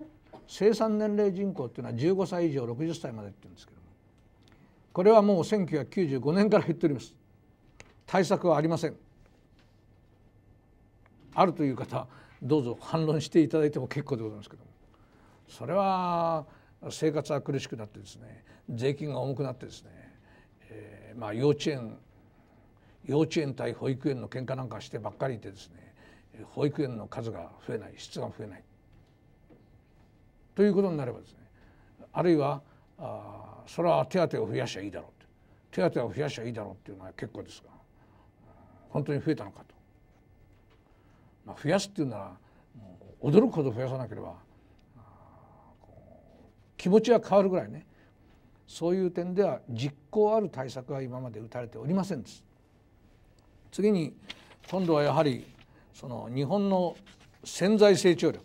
生産年齢人口っていうのは15歳以上60歳までって言うんですけどもこれはもう1995年から減っております対策はありませんあるという方どうぞ反論していただいても結構でございますけどもそれは生活は苦しくなってですね税金が重くなってですね、えー、まあ幼稚園幼稚園対保育園の喧嘩なんかしてばっかりいてですね保育園の数が増えない質が増えないということになればですねあるいはあそれは手当を増やしゃいいだろう手当を増やしゃいいだろうっていうのは結構ですが本当に増えたのかと、まあ、増やすっていうなら驚くほど増やさなければ気持ちは変わるぐらいねそういう点では実効ある対策は今まで打たれておりませんです。次に今度はやはりその日本の潜在成長力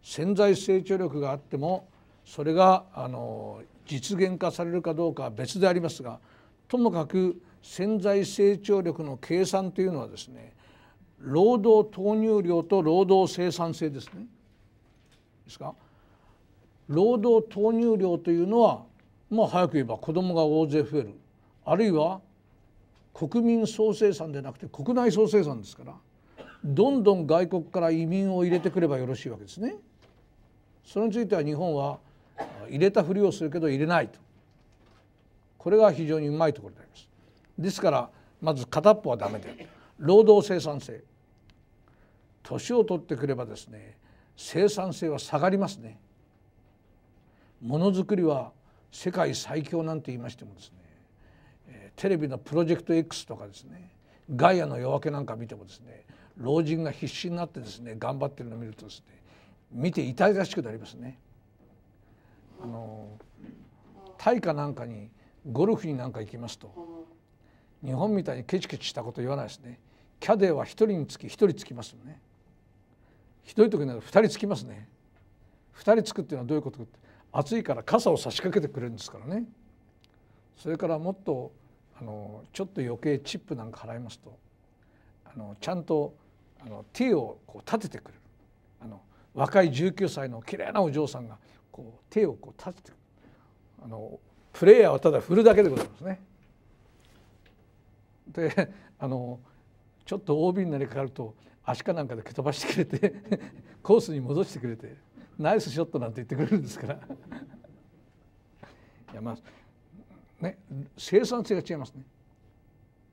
潜在成長力があってもそれがあの実現化されるかどうかは別でありますがともかく潜在成長力の計算というのはですね労働投入量と労働生産性ですね。ですか労働投入量というのはもう早く言えば子どもが大勢増えるあるいは国民総生産でなくて国内総生産ですからどんどん外国から移民を入れてくればよろしいわけですね。それについては日本は入れたふりをするけど入れないとこれが非常にうまいところであります。ですからまず片っぽはダメで労働生産性年を取ってくればですね生産性は下がりますね。ものづくりは世界最強なんて言いましてもですねテレビのプロジェクト X とかですねガイアの夜明けなんか見てもですね老人が必死になってですね頑張ってるのを見るとですね見て痛々しくなりますね。あの大化なんかにゴルフになんか行きますと日本みたいにケチケチしたこと言わないですねキャデーは1人につき1人つきますよね1人ときなら2人つきますね2人つくっていうのはどういうことかって暑いから傘を差し掛けてくれるんですからねそれからもっとあのちょっと余計チップなんか払いますとあのちゃんとあの手をこう立ててくれるあの若い19歳の綺麗なお嬢さんがこう手をこう立ててくれるあのプレイヤーはただ振るだけでございますね。であのちょっと OB になりかかると足かなんかで蹴飛ばしてくれてコースに戻してくれて。ナイスショットなんて言ってくれるんですから いやまあね生産性が違いますね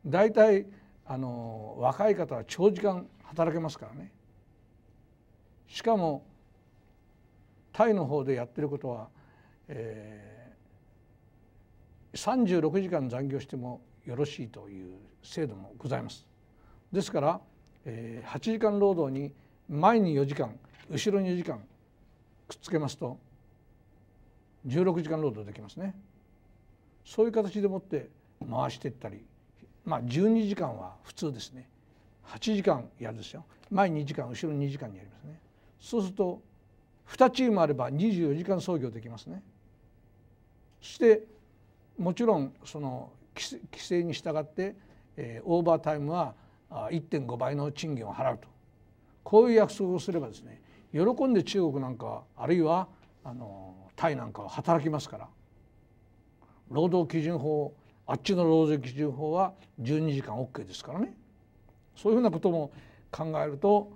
大体あの若い方は長時間働けますからねしかもタイの方でやってることは、えー、36時間残業してもよろしいという制度もございます。ですから、えー、8時間労働に前に4時間後ろに4時間くっつけますと16時間労働できますねそういう形でもって回していったりまあ12時間は普通ですね8時間やるですよ前2時間後ろ2時間にやりますねそうすると2チームあれば24時間操業できますねそしてもちろんその規制に従って、えー、オーバータイムは1.5倍の賃金を払うとこういう約束をすればですね喜んで中国なんかあるいはあのタイなんかは働きますから労働基準法あっちの労働基準法は12時間 OK ですからねそういうふうなことも考えると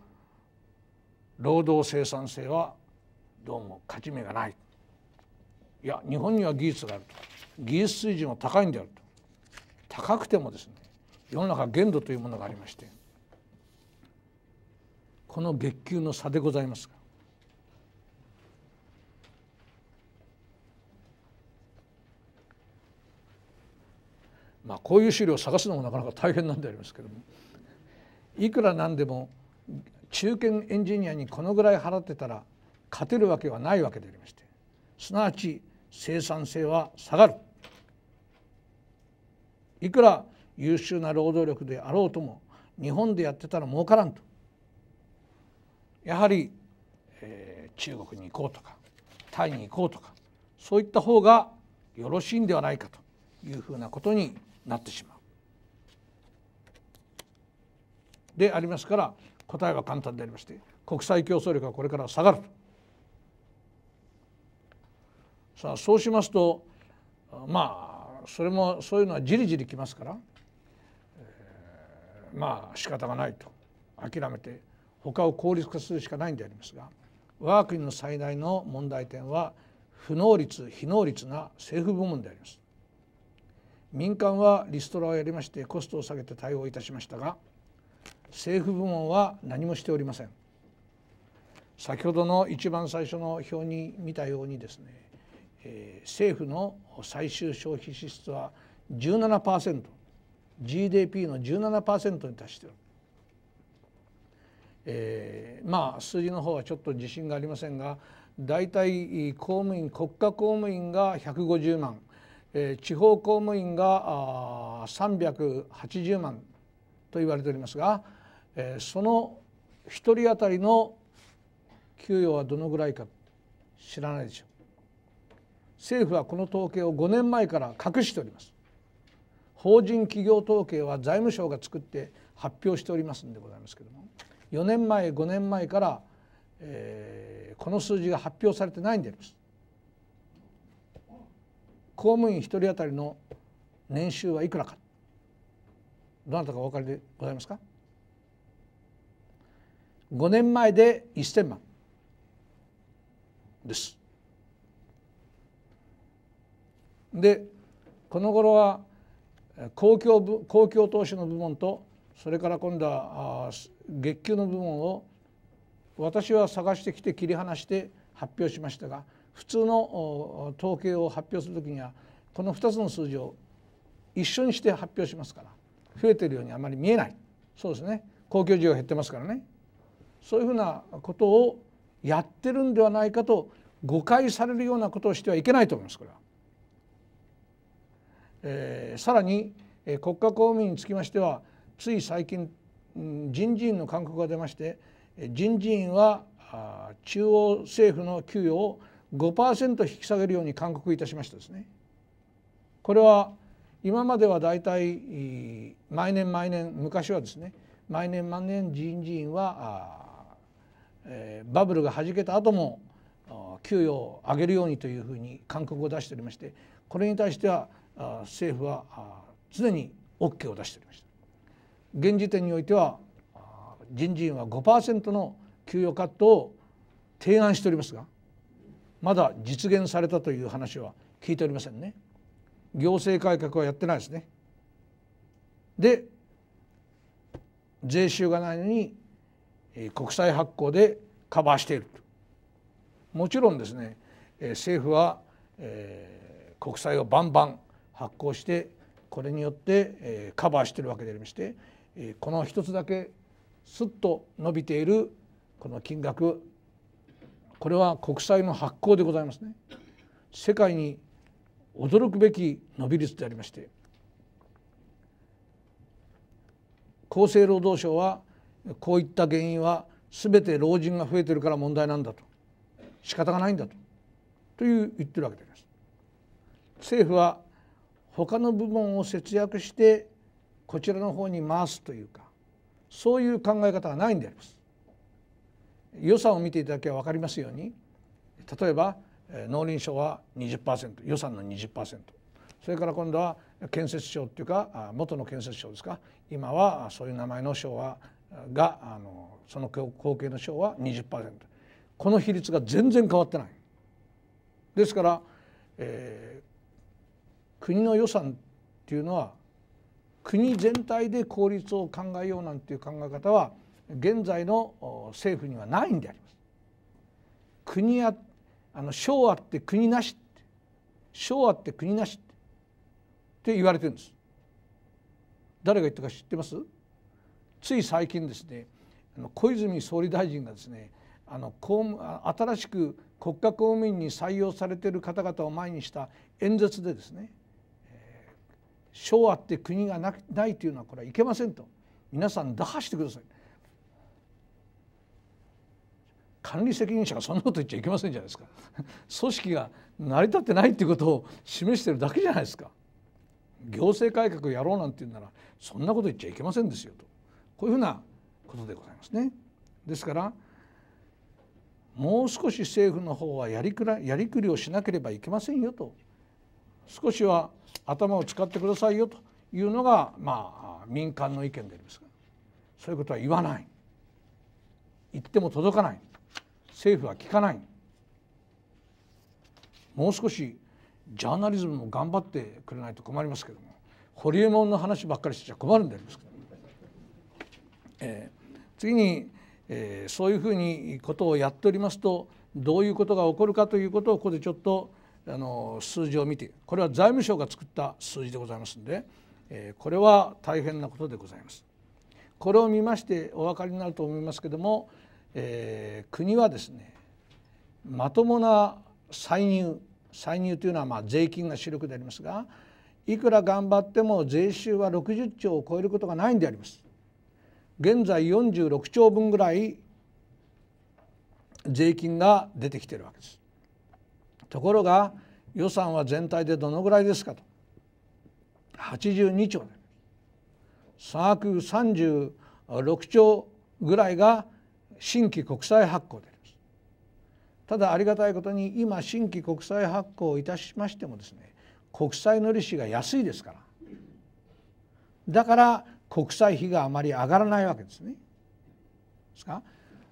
労働生産性はどうも勝ち目がないいや日本には技術があると技術水準は高いんであると高くてもですね世の中限度というものがありましてこの月給の差でございますまあこういう資料を探すのもなかなか大変なんでありますけどもいくらなんでも中堅エンジニアにこのぐらい払ってたら勝てるわけはないわけでありましてすなわち生産性は下がるいくら優秀な労働力であろうとも日本でやってたら儲からんとやはり、えー、中国に行こうとかタイに行こうとかそういった方がよろしいんではないかというふうなことになってしまう。でありますから答えは簡単でありまして国際競争力はこれから下がるさあそうしますとまあそれもそういうのはじりじりきますから、えー、まあ仕方がないと諦めて他を効率化するしかないんでありますが我が国の最大の問題点は不能率非能率な政府部門であります民間はリストラをやりましてコストを下げて対応いたしましたが政府部門は何もしておりません先ほどの一番最初の表に見たようにですね、えー、政府の最終消費支出は 17%GDP の17%に達しているえー、まあ数字の方はちょっと自信がありませんが大体公務員国家公務員が150万、えー、地方公務員が380万と言われておりますが、えー、その1人当たりの給与はどのぐらいか知らないでしょう政府はこの統計を5年前から隠しております法人企業統計は財務省が作って発表しておりますんでございますけども。4年前5年前から、えー、この数字が発表されてないんです。公務員1人当たりの年収はいくらかどなたかお分かりでございますか5年前で1 0万です。でこの頃は公共公共投資の部門とそれから今度は月給の部分を私は探してきて切り離して発表しましたが普通の統計を発表するときにはこの2つの数字を一緒にして発表しますから増えているようにあまり見えないそうですね公共需要減ってますからねそういうふうなことをやってるんではないかと誤解されるようなことをしてはいけないと思いますこれは。えー、さらに、えー、国家公務員につきましてはつい最近人事院の勧告が出まして人事院は中央政府の給与を5%引き下げるように勧告いたしましたですね。これは今まではだいたい毎年毎年昔はですね毎年毎年人事院は、えバブルがはじけた後も給与を上げるようにというふうに勧告を出しておりましてこれに対しては政府は常に OK を出しておりました。現時点においては人事院は5%の給与カットを提案しておりますがまだ実現されたという話は聞いておりませんね行政改革はやってないですねで税収がないのに国債発行でカバーしているもちろんですね政府は、え国債をバンバン発行してこれによって、えカバーしてるわけでありましてこの一つだけすっと伸びているこの金額これは国債の発行でございますね世界に驚くべき伸び率でありまして厚生労働省はこういった原因は全て老人が増えてるから問題なんだと仕方がないんだとという言ってるわけであります。政府は他の部門を節約してこちらの方に回すというかそういう考え方はないんであります。予算を見ていただけば分かりますように例えば農林省は20%予算の20%それから今度は建設省っていうか元の建設省ですか今はそういう名前の省はがあのその後継の省は20%この比率が全然変わってない。ですから、えー、国の予算っていうのは国全体で効率を考えようなんていう考え方は現在の政府にはないんであります。国やあの省あって国なしって省あって国なしってって言われてるんです。誰が言ったか知ってますつい最近ですねあの小泉総理大臣がですねあの公務新しく国家公務員に採用されている方々を前にした演説でですね昭和って国がないというのはこれはいけませんと皆さん打破してください管理責任者がそんなこと言っちゃいけませんじゃないですか組織が成り立ってないっていうことを示してるだけじゃないですか行政改革をやろうなんて言うならそんなこと言っちゃいけませんですよとこういうふうなことでございますね。ですからもう少し政府の方はやりくらやりくりをしなければいけませんよと少しは頭を使ってくださいよというのがまあ民間の意見でありますがそういうことは言わない言っても届かない政府は聞かないもう少しジャーナリズムも頑張ってくれないと困りますけども堀エモ門の話ばっかりしてちゃ困るんでありますけど、えー、次に、えー、そういうふうにことをやっておりますとどういうことが起こるかということをここでちょっとあの数字を見てこれは財務省が作った数字でございますので、えー、これは大変なことでございます。これを見ましてお分かりになると思いますけども、えー、国はですねまともな歳入歳入というのはまあ税金が主力でありますがいくら頑張っても税収は60兆を超えることがないんであります。現在46兆分ぐらい税金が出てきているわけです。ところが予算は全体でどのぐらいですかと82兆で336兆ぐらいが新規国債発行ですただありがたいことに今新規国債発行をいたしましてもですね国債の利子が安いですからだから国債費があまり上がらないわけですね。ですか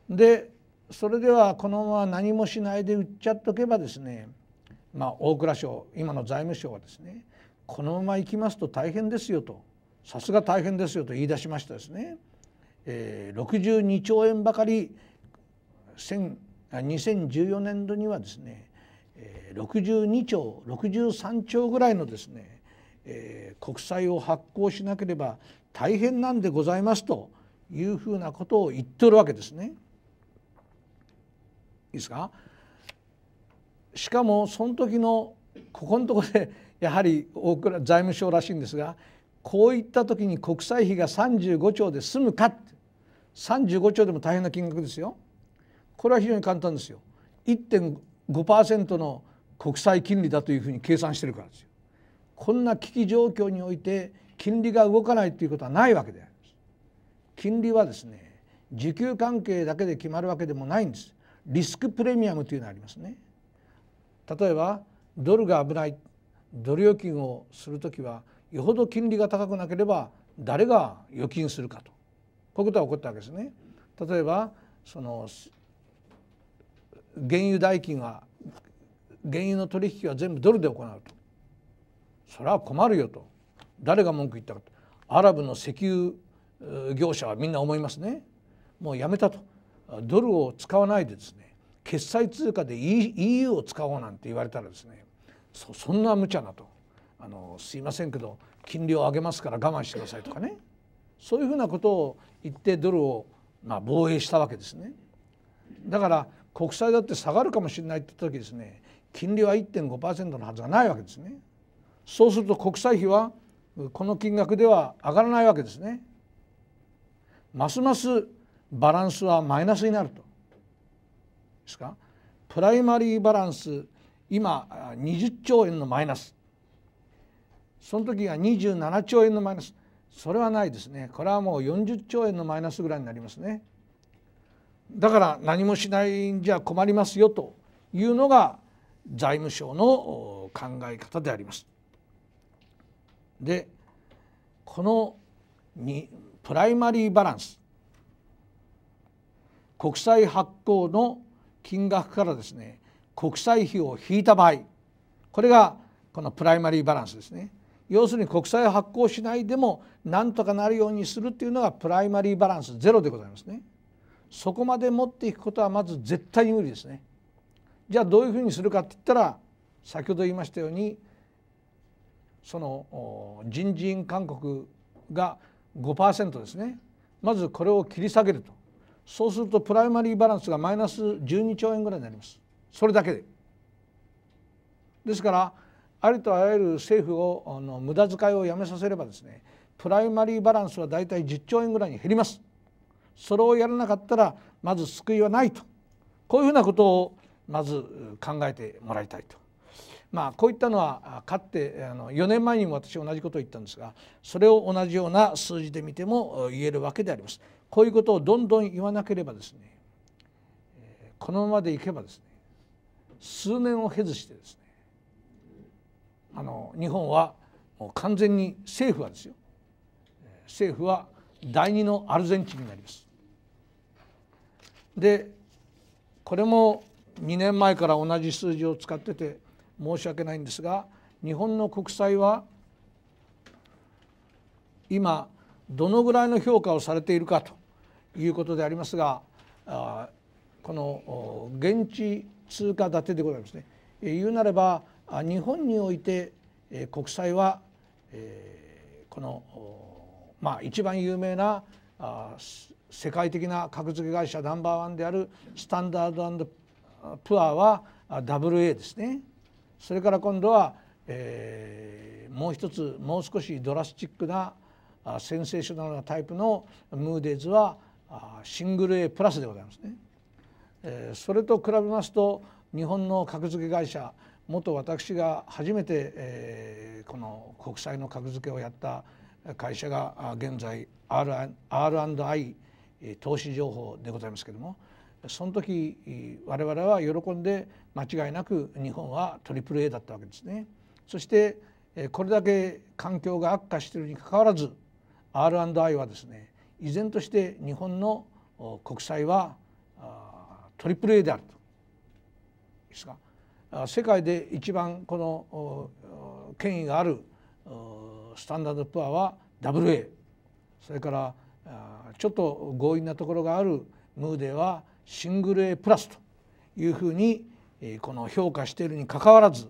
でそれではこのまま何もしないで売っちゃっとけばですねまあ大蔵省今の財務省はですねこのまま行きますと大変ですよとさすが大変ですよと言い出しましたですね、えー、62兆円ばかり2014年度にはですね62兆63兆ぐらいのですね、えー、国債を発行しなければ大変なんでございますというふうなことを言ってるわけですね。いですかしかもその時のここのところで やはり大蔵財務省らしいんですがこういった時に国債費が35兆で済むか35兆でも大変な金額ですよこれは非常に簡単ですよ1.5%の国債金利だというふうに計算してるからですよこんな危機状況において金利が動かないということはないわけであります金利はですね需給関係だけで決まるわけでもないんですリスクプレミアムというのがありますね例えばドルが危ないドル預金をする時はよほど金利が高くなければ誰が預金するかとこういうことが起こったわけですね。例えばその原油代金は原油の取引は全部ドルで行うとそれは困るよと誰が文句言ったかとアラブの石油業者はみんな思いますねもうやめたとドルを使わないでですね決済通貨で EU を使おうなんて言われたらですねそんな無茶なとあのすいませんけど金利を上げますから我慢してくださいとかねそういうふうなことを言ってドルをまあ防衛したわけですね。だから国債だって下がるかもしれないってった時ですね金利は1.5%のはずがないわけですね。そうすると国債費はこの金額では上がらないわけですね。ますますバランスはマイナスになるとですかプライマリーバランス今20兆円のマイナスその時が27兆円のマイナスそれはないですねこれはもう40兆円のマイナスぐらいになりますねだから何もしないんじゃ困りますよというのが財務省の考え方であります。でこのプライマリーバランス国債発行の金額からですね国債費を引いた場合これがこのプライマリーバランスですね要するに国債を発行しないでもなんとかなるようにするっていうのがプライマリーバランスゼロでございますねそこまで持っていくことはまず絶対に無理ですねじゃあどういうふうにするかって言ったら先ほど言いましたようにその人事院勧告が5%ですねまずこれを切り下げるとそうするとプライマリーバランスがマイナス12兆円ぐらいになりますそれだけでですからありとあらゆる政府をあの無駄遣いをやめさせればですねプライマリーバランスはだいたい10兆円ぐらいに減りますそれをやらなかったらまず救いはないとこういうふうなことをまず考えてもらいたいと。まあ、こういったのはかってあの4年前にも私同じことを言ったんですがそれを同じような数字で見ても言えるわけであります。こういうことをどんどん言わなければですねこのままでいけばですね数年を経ずしてですねあの日本はもう完全に政府はですよ政府は第二のアルゼンチンになります。でこれも2年前から同じ数字を使ってて申し訳ないんですが日本の国債は今どのぐらいの評価をされているかということでありますがあこの現地通貨建てでございますね言うなれば日本において国債はこのまあ一番有名な世界的な格付け会社ナンバーワンであるスタンダードプアは WA ですねそれから今度は、えもう一つもう少しドラスチックなセンセーショナルなタイプのムーデーズはシングル A プラスでございますね、えー、それと比べますと日本の格付け会社元私が初めて、えー、この国債の格付けをやった会社が現在 R&I 投資情報でございますけれどもその時我々は喜んで間違いなく日本は AAA だったわけですね。そしてこれだけ環境が悪化しているにかかわらず R&I はですね依然として日本の国債はトリプル A であるとですが世界で一番この権威があるスタンダードプアは WA それからちょっと強引なところがあるムーデはシングル A プラスというふうにこの評価しているにかかわらず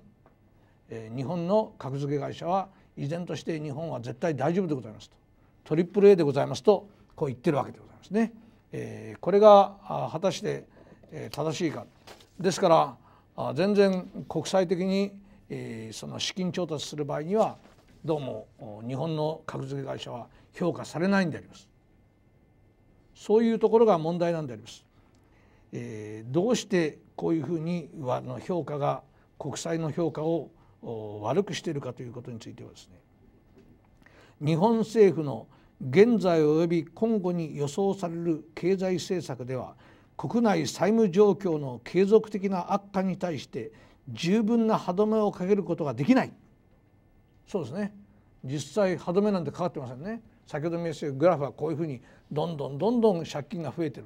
日本の格付け会社は依然として日本は絶対大丈夫でございますとトリプル A でございますとこう言ってるわけでございますね。えー、これが果たして正しいかですから全然国際的に、えその資金調達する場合にはどうも日本の格付け会社は評価されないんであります。そういうところが問題なんであります。えー、どうしてこういうふうにの評価が国債の評価を悪くしているかということについてはですね日本政府の現在及び今後に予想される経済政策では国内債務状況の継続的な悪化に対して十分な歯止めをかけることができないそうですね実際歯止めなんてかかってませんね先ほど見せしグラフはこういうふうにどんどんどんどん借金が増えてる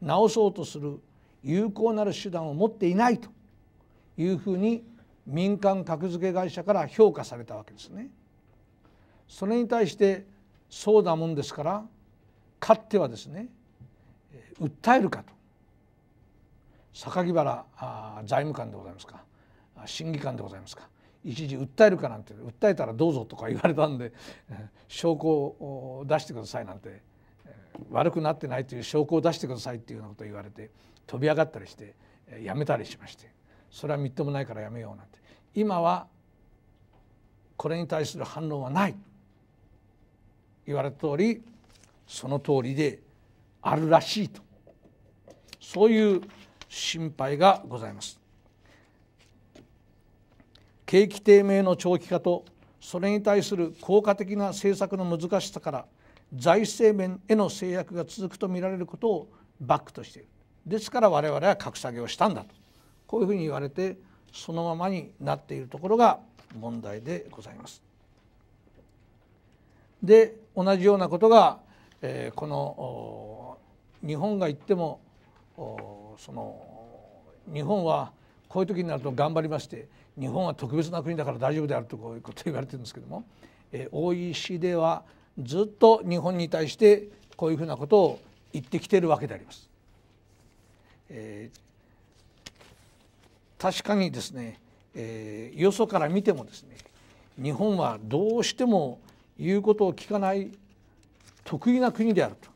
直そうとする有効なる手段を持っていないというふうに民間格付け会社から評価されたわけですね。それに対してそうなもんですからかってはですね訴えるかと榊原財務官でございますか審議官でございますか一時訴えるかなんて訴えたらどうぞとか言われたんで 証拠を出してくださいなんて悪くなってないという証拠を出してくださいっていうようなことを言われて飛び上がったりしてやめたりしましてそれはみっともないからやめようなんて今はこれに対する反論はない言われた通りその通りであるらしいとそういう心配がございます。景気低迷の長期化とそれに対する効果的な政策の難しさから財政面への制約が続くと見られることをバックとしているですから我々は格下げをしたんだとこういうふうに言われてそのままになっているところが問題でございます。で同じようなことが、えー、この日本が言ってもその日本はこういう時になると頑張りまして日本は特別な国だから大丈夫であるとこういうこと言われてるんですけども、えー、o e c はずっと日本に対してこういうふうなことを言ってきてるわけであります。えー、確かにですね、えー、よそから見てもですね日本はどうしても言うことを聞かない得意な国であると、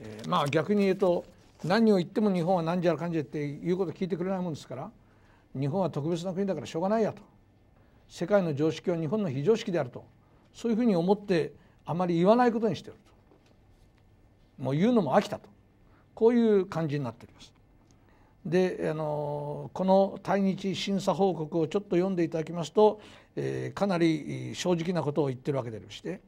えー、まあ逆に言うと何を言っても日本は何じゃらかんじゃっていうことを聞いてくれないもんですから日本は特別な国だからしょうがないやと世界の常識は日本の非常識であるとそういうふうに思ってあまり言わないことにしているともう言うのも飽きたとこういう感じになっております。であのこの対日審査報告をちょっと読んでいただきますと、えー、かなり正直なことを言ってるわけでありまして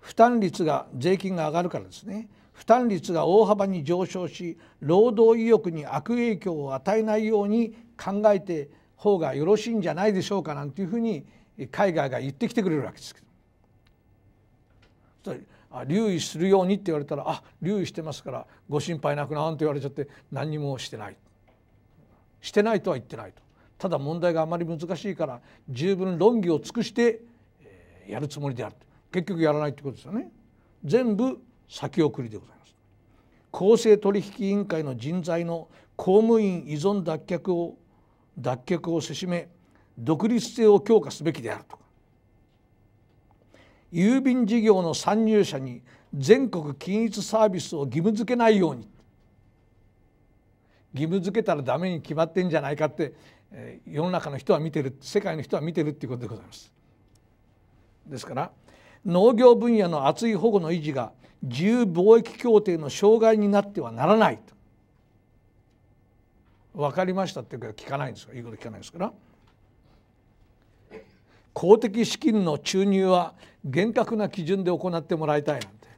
負担率が税金が上がるからですね負担率が大幅に上昇し労働意欲に悪影響を与えないように考えて方がよろしいんじゃないでしょうかなんていうふうに海外が言ってきてくれるわけですけどあ留意するようにって言われたらあ留意してますからご心配なくなんて言われちゃって何にもしてないしてないとは言ってないとただ問題があまり難しいから十分論議を尽くしてやるつもりである結局やらないってことですよね全部先送りでございます公正取引委員会の人材の公務員依存脱却を脱却をせしめ独立性を強化すべきであると郵便事業の参入者に全国均一サービスを義務付けないように義務付けたらダメに決まってんじゃないかって世の中の人は見てる世界の人は見てるっていうことでございます。ですから農業分野の厚い保護の維持が自由貿易協定の障害になってはならないと。分かりましたっていうか聞かないんですよ言うこと聞かないですから。公的資金の注入は厳格な基準で行ってもらいたいなんて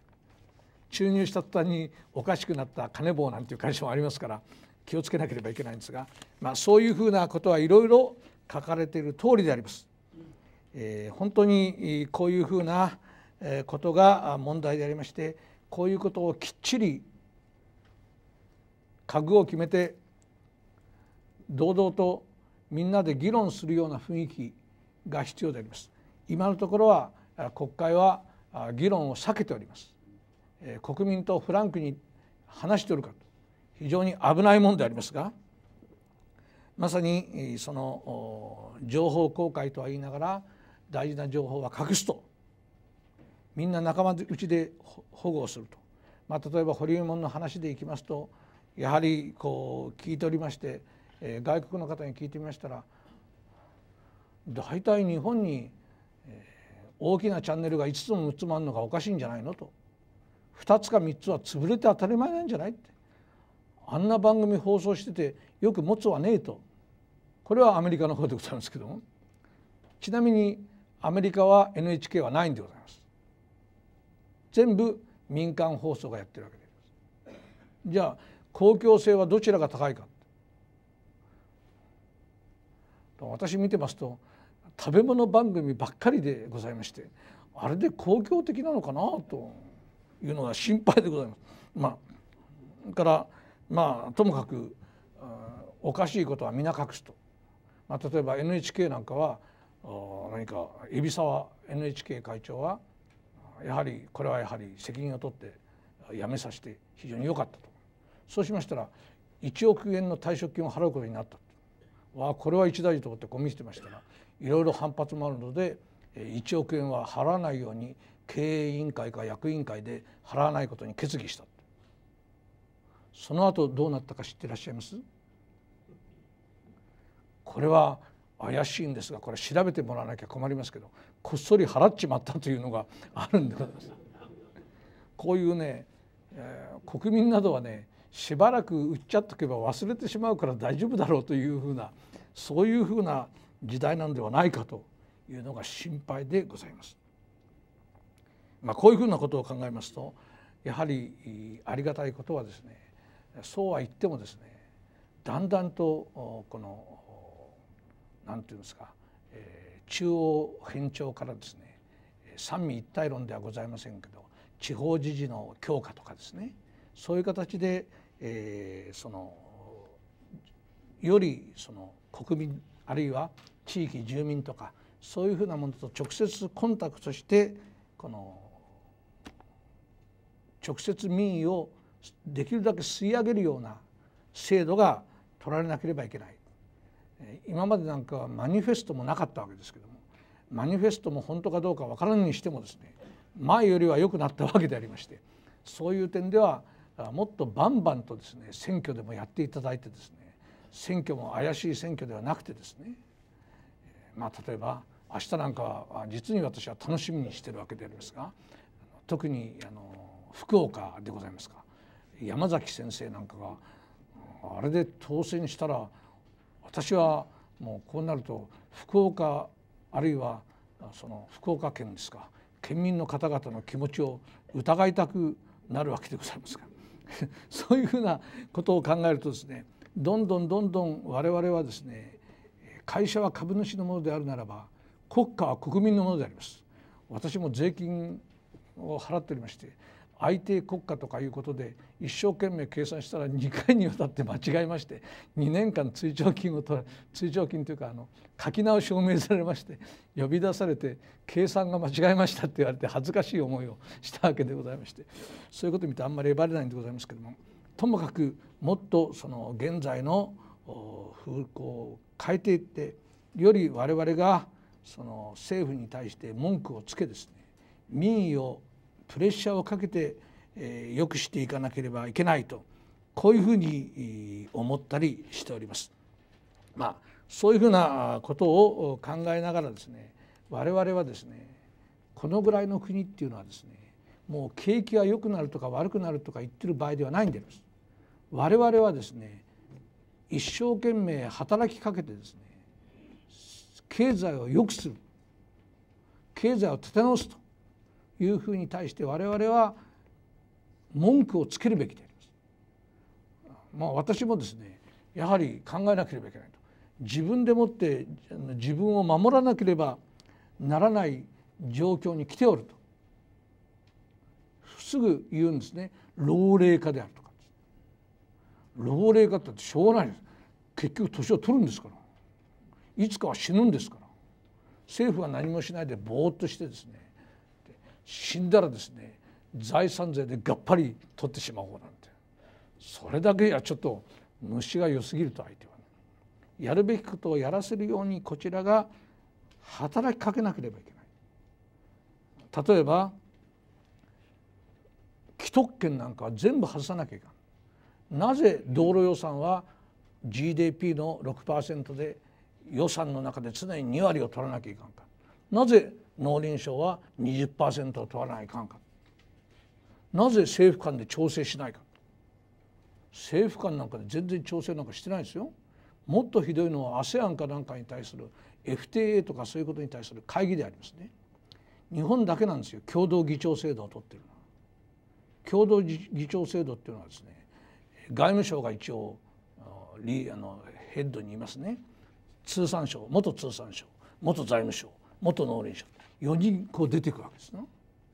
注入した途端におかしくなった金棒なんていう会社もありますから気をつけなければいけないんですが、まあ、そういうふうなことはいろいろ書かれている通りであります。えー、本当にこういうふうなことが問題でありましてこういうことをきっちり家具を決めて堂々とみんなで議論するような雰囲気が必要であります。今のところは国会は議論を避けております国民とフランクに話しておるかと非常に危ないもんでありますがまさにその情報公開とは言いながら大事な情報は隠すとみんな仲間内で保護をすると、まあ、例えば堀江門の話でいきますとやはりこう聞いておりまして、え外国の方に聞いてみましたら大体日本に大きなチャンネルが5つも6つもあるのがおかしいんじゃないのと2つか3つは潰れて当たり前なんじゃないってあんな番組放送しててよく持つはねえとこれはアメリカの方でございますけどもちなみにアメリカは NHK はないんでございます全部民間放送がやってるわけですじゃあ公共性はどちらが高いか私見てますと食べ物番組ばっかりでございましてあれで公共的なのかなというのが心配でございます。まあ、からまあともかくおかしいことは皆隠すと、まあ、例えば NHK なんかは何か海老沢 NHK 会長はやはりこれはやはり責任を取って辞めさせて非常に良かったとそうしましたら1億円の退職金を払うことになったわあこれは一大事と思ってこう見せてましたらいろいろ反発もあるので1億円は払わないように経営委員会か役員会で払わないことに決議したその後どうなったか知ってらっしゃいますこれは怪しいんですがこれ調べてもらわなきゃ困りますけどこっそり払っちまったというのがあるんでございます。こういうね、えー、国民などはねしばらく売っちゃっとけば忘れてしまうから大丈夫だろうというふうなそういうふうな時代なんではないかというのが心配でございます。まあ、こういうふうなことを考えますとやはりありがたいことはですねそうは言ってもですねだんだんとこの何て言うんですか中央偏重からですね三位一体論ではございませんけど地方自治の強化とかですねそういう形で、えー、そのよりその国民あるいは地域住民とかそういうふうなものと直接コンタクトしてこの直接民意をできるだけ吸い上げるような制度が取られなければいけない今までなんかはマニフェストもなかったわけですけどもマニフェストも本当かどうかわからんにしてもですね前よりは良くなったわけでありましてそういう点ではもっとバンバンとですね選挙でもやっていただいてですね選挙も怪しい選挙ではなくてですね、まあ、例えば明日なんかは実に私は楽しみにしてるわけでありますが特にあの福岡でございますか山崎先生なんかがあれで当選したら私はもうこうなると福岡あるいはその福岡県ですか県民の方々の気持ちを疑いたくなるわけでございますが そういうふうなことを考えるとですねどんどんどんどん我々はですね会社は株主のものであるならば国家は国民のものであります私も税金を払っておりまして相手国家とかいうことで一生懸命計算したら2回にわたって間違えまして2年間追徴金を取ら追徴金というかあの書き直しを命されまして呼び出されて計算が間違えましたって言われて恥ずかしい思いをしたわけでございましてそういうこと見てあんまり粘ばれないんでございますけども。ともかくもっとその現在の風向を変えていってより我々がその政府に対して文句をつけですね民意をプレッシャーをかけて良くしていかなければいけないとこういうふうに思ったりしております。まあ、そういうふうなことを考えながらですね我々はですねこのぐらいの国っていうのはですねもう景気が良くなるとか悪くなるとか言ってる場合ではないんです。我々はですね一生懸命働きかけてですね経済を良くする経済を立て直すというふうに対して我々は文句をつけるべきであります。まあ、私もですねやはり考えなければいけないと自分でもって自分を守らなければならない状況に来ておるとすぐ言うんですね老齢化であるとか老齢化ってしょうがないです結局年を取るんですからいつかは死ぬんですから政府は何もしないでぼーっとしてですね死んだらですね財産税でがっぱり取ってしまおうなんてそれだけやちょっと虫が良すぎると相手は、ね、やるべきことをやらせるようにこちらが働きかけなければいけない例えば既得権なんかは全部外さなきゃいけないなぜ道路予算は GDP の6%で予算の中で常に2割を取らなきゃいかんかなぜ農林省は20%を取らないかんかなぜ政府間で調整しないか政府間なんかで全然調整なんかしてないですよ。もっとひどいのは ASEAN かなんかに対する FTA とかそういうことに対する会議でありますね。日本だけなんですよ共同議長制度を取ってるのは。共同議長制度っていうのはですね外務省が一応リあのヘッドにいますね通産省元通産省元財務省元農林省4人こう出てくるわけです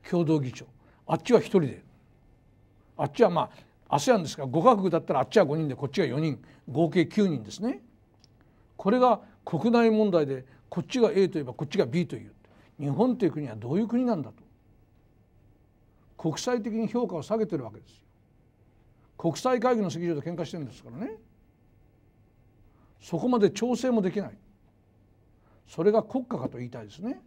共同議長あっちは1人であっちはまあ ASEAN ですから5か国だったらあっちは5人でこっちが4人合計9人ですねこれが国内問題でこっちが A といえばこっちが B という日本という国はどういう国なんだと国際的に評価を下げてるわけです国際会議の席上で喧嘩してるんですからねそこまで調整もできないそれが国家かと言いたいですね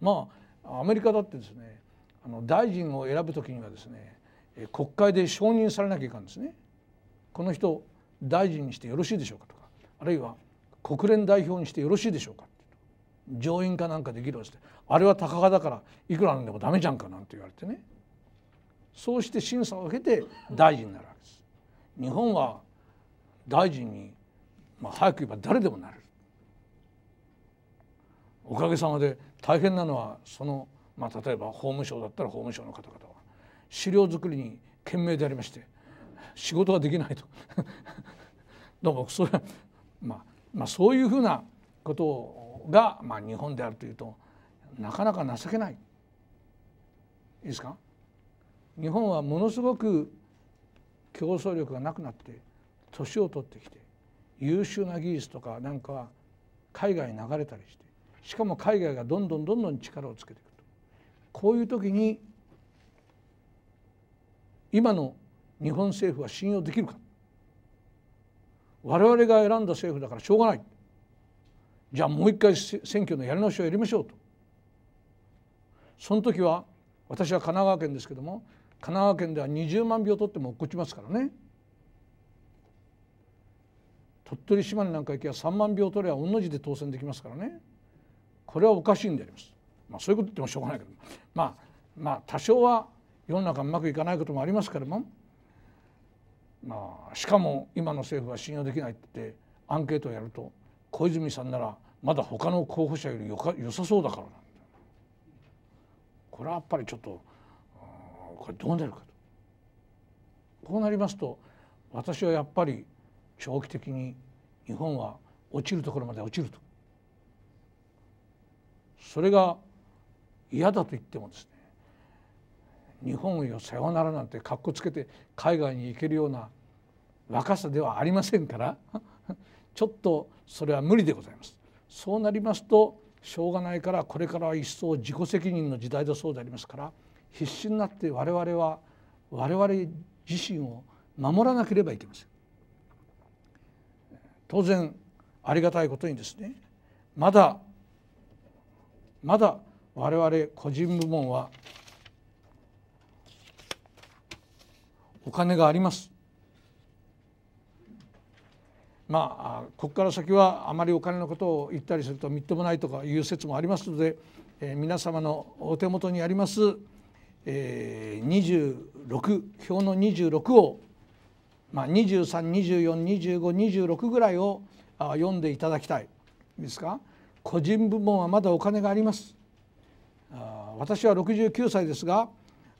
まあアメリカだってですねあの大臣を選ぶときにはですね国会で承認されなきゃいかんですねこの人大臣にしてよろしいでしょうかとかあるいは国連代表にしてよろしいでしょうか上院かなんかで議論してあれは高々だからいくらなんでもダメじゃんかなんて言われてねそうして審査をけて大臣になるわけです日本は大臣に、まあ、早く言えば誰でもなれるおかげさまで大変なのはその、まあ、例えば法務省だったら法務省の方々は資料作りに懸命でありまして仕事ができないと どうもそれは、まあ、まあそういうふうなことが、まあ、日本であるというとなかなか情けない。いいですか日本はものすごく競争力がなくなって年を取ってきて優秀な技術とかなんかは海外に流れたりしてしかも海外がどんどんどんどん力をつけていくとこういう時に今の日本政府は信用できるか我々が選んだ政府だからしょうがないじゃあもう一回選挙のやり直しをやりましょうとその時は私は神奈川県ですけども神奈川県では20万票取っても落っこちますからね鳥取島根なんか行けば3万票取れば同じで当選できますからねこれはおかしいんであります。まあ、そういうこと言ってもしょうがないけど、まあ、まあ多少は世の中うまくいかないこともありますけれども、まあ、しかも今の政府は信用できないってアンケートをやると小泉さんならまだ他の候補者よりよか良さそうだからなこれはやっぱりちょっとこれどうなるかとこうなりますと私はやっぱり長期的に日本は落ちるところまで落ちるとそれが嫌だと言ってもですね日本よさよならなんてかっこつけて海外に行けるような若さではありませんから ちょっとそれは無理でございます。そうなりますとしょうがないからこれからは一層自己責任の時代だそうでありますから必死になって我々は我々自身を守らなければいけません当然ありがたいことにですねまだまだ我々個人部門はお金がありますまあここから先はあまりお金のことを言ったりするとみっともないとかいう説もありますので、えー、皆様のお手元にありますえ26表の26を、まあ、23242526ぐらいを読んでいただきたいですか個人部門はまだお金がありますあ私は69歳ですが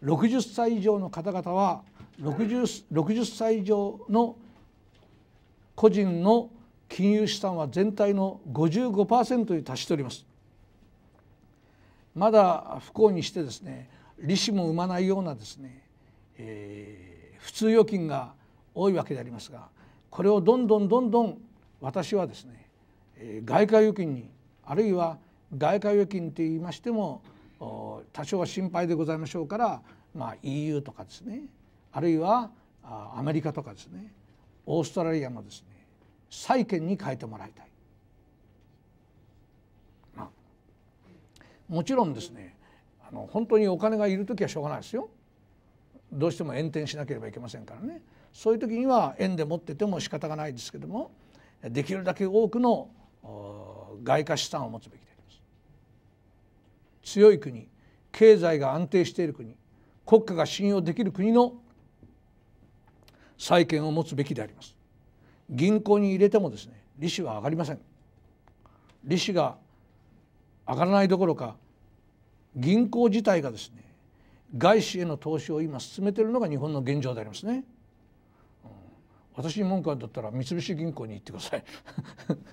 60歳以上の方々は 60, 60歳以上の個人の金融資産は全体の55%に達しておりますまだ不幸にしてですね利子も生まないようなですね、えー、普通預金が多いわけでありますがこれをどんどんどんどん私はですね外貨預金にあるいは外貨預金といいましても多少は心配でございましょうから、まあ、EU とかですねあるいはアメリカとかですねオーストラリアのですね債券に変えてもらいたい、まあ、もちろんですねの本当にお金がいる時はしょうがないですよどうしても延転しなければいけませんからねそういう時には円で持ってても仕方がないですけどもできるだけ多くの外貨資産を持つべきであります強い国経済が安定している国国家が信用できる国の債券を持つべきであります銀行に入れてもですね利子は上がりません利子が上がらないどころか銀行自体がですね外資への投資を今進めているのが日本の現状でありますね。うん、私に文句あるんだったら三菱銀行に行ってください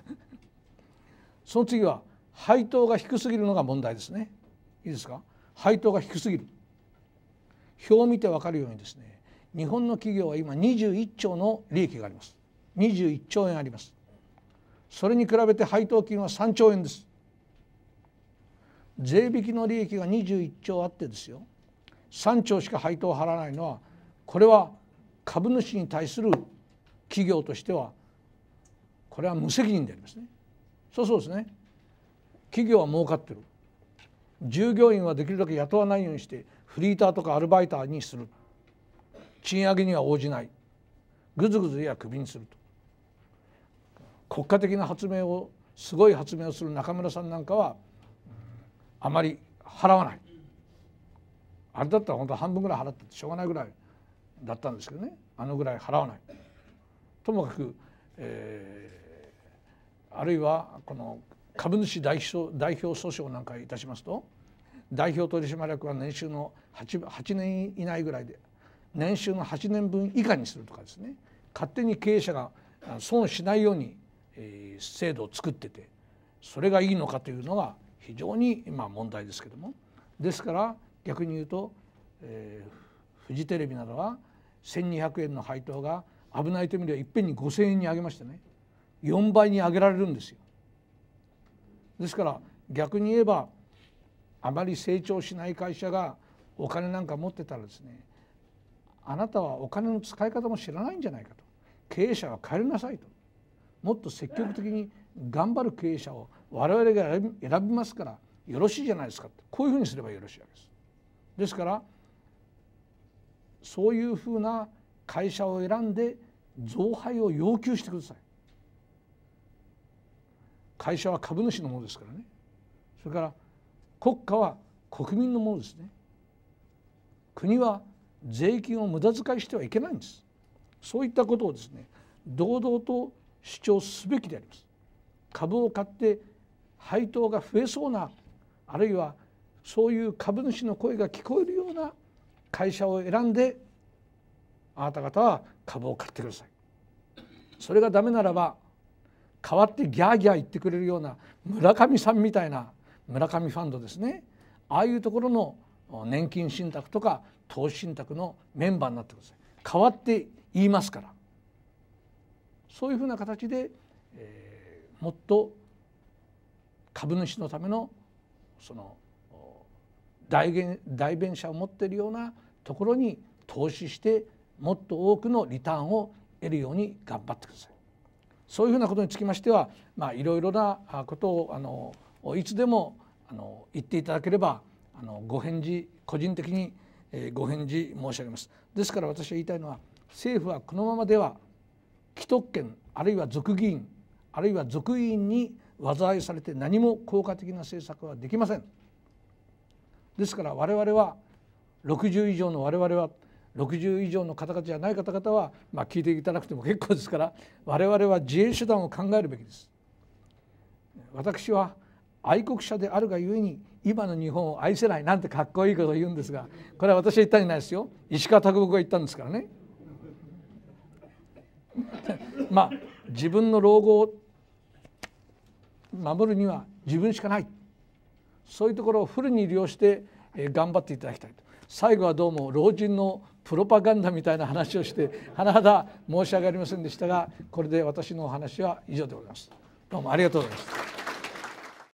その次は配当が低すぎるのが問題ですね。いいですか？配当が低すぎる。表を見てわかるようにですね、日本の企業は今21兆の利益があります。21兆円あります。それに比べて配当金は3兆円です。税引きの利益が21兆あってですよ3兆しか配当を払わないのはこれは株主に対する企業としてはこれは無責任でありますね。そうそうですね企業は儲かってる従業員はできるだけ雇わないようにしてフリーターとかアルバイターにする賃上げには応じないぐずぐずやクビにすると国家的な発明をすごい発明をする中村さんなんかはあまり払わないあれだったら本当半分ぐらい払ってしょうがないぐらいだったんですけどねあのぐらい払わないともかく、えー、あるいはこの株主代表代表訴訟なんかいたしますと代表取締役は年収の 8, 8年以内ぐらいで年収の8年分以下にするとかですね勝手に経営者が損しないように制度を作っててそれがいいのかというのが非常にあ問題ですけどもですから逆に言うと、えー、フジテレビなどは1,200円の配当が危ないという意味ではいっぺんに5,000円に上げましてね4倍に上げられるんですよ。ですから逆に言えばあまり成長しない会社がお金なんか持ってたらですねあなたはお金の使い方も知らないんじゃないかと経営者は帰りなさいともっと積極的に頑張る経営者を我々が選びますからよろしいじゃないですかこういうふうにすればよろしいわけです。ですからそういうふうな会社を選んで増配を要求してください。会社は株主のものですからねそれから国家は国民のものですね国は税金を無駄遣いしてはいけないんですそういったことをですね堂々と主張すべきであります株を買って配当が増えそうなあるいはそういう株主の声が聞こえるような会社を選んであなた方は株を買ってくださいそれがダメならば代わってギャーギャー言ってくれるような村上さんみたいな村上ファンドですねああいうところの年金信託とか投資信託のメンバーになってください代わって言いますからそういうふうな形で、えー、もっと株主のためのその代弁者を持っているようなところに投資してもっと多くのリターンを得るように頑張ってください。そういうふうなことにつきましては、まあ、いろいろなことをあのいつでもあの言っていただければあのご返事個人的にご返事申し上げます。ですから私は言いたいのは政府はこのままでは既得権あるいは属議員あるいは属委員に災いされて何も効果的な政策はできませんですから我々は60以上の我々は60以上の方々じゃない方々は、まあ、聞いていただくても結構ですから我々は自衛手段を考えるべきです私は愛国者であるがゆえに今の日本を愛せないなんてかっこいいことを言うんですがこれは私は言ったんじゃないですよ石川啄木が言ったんですからね まあ自分の老後守るには自分しかないそういうところをフルに利用して頑張っていただきたいと最後はどうも老人のプロパガンダみたいな話をして甚だ申し上がありませんでしたがこれで私のお話は以上でございますどうもありがとうございました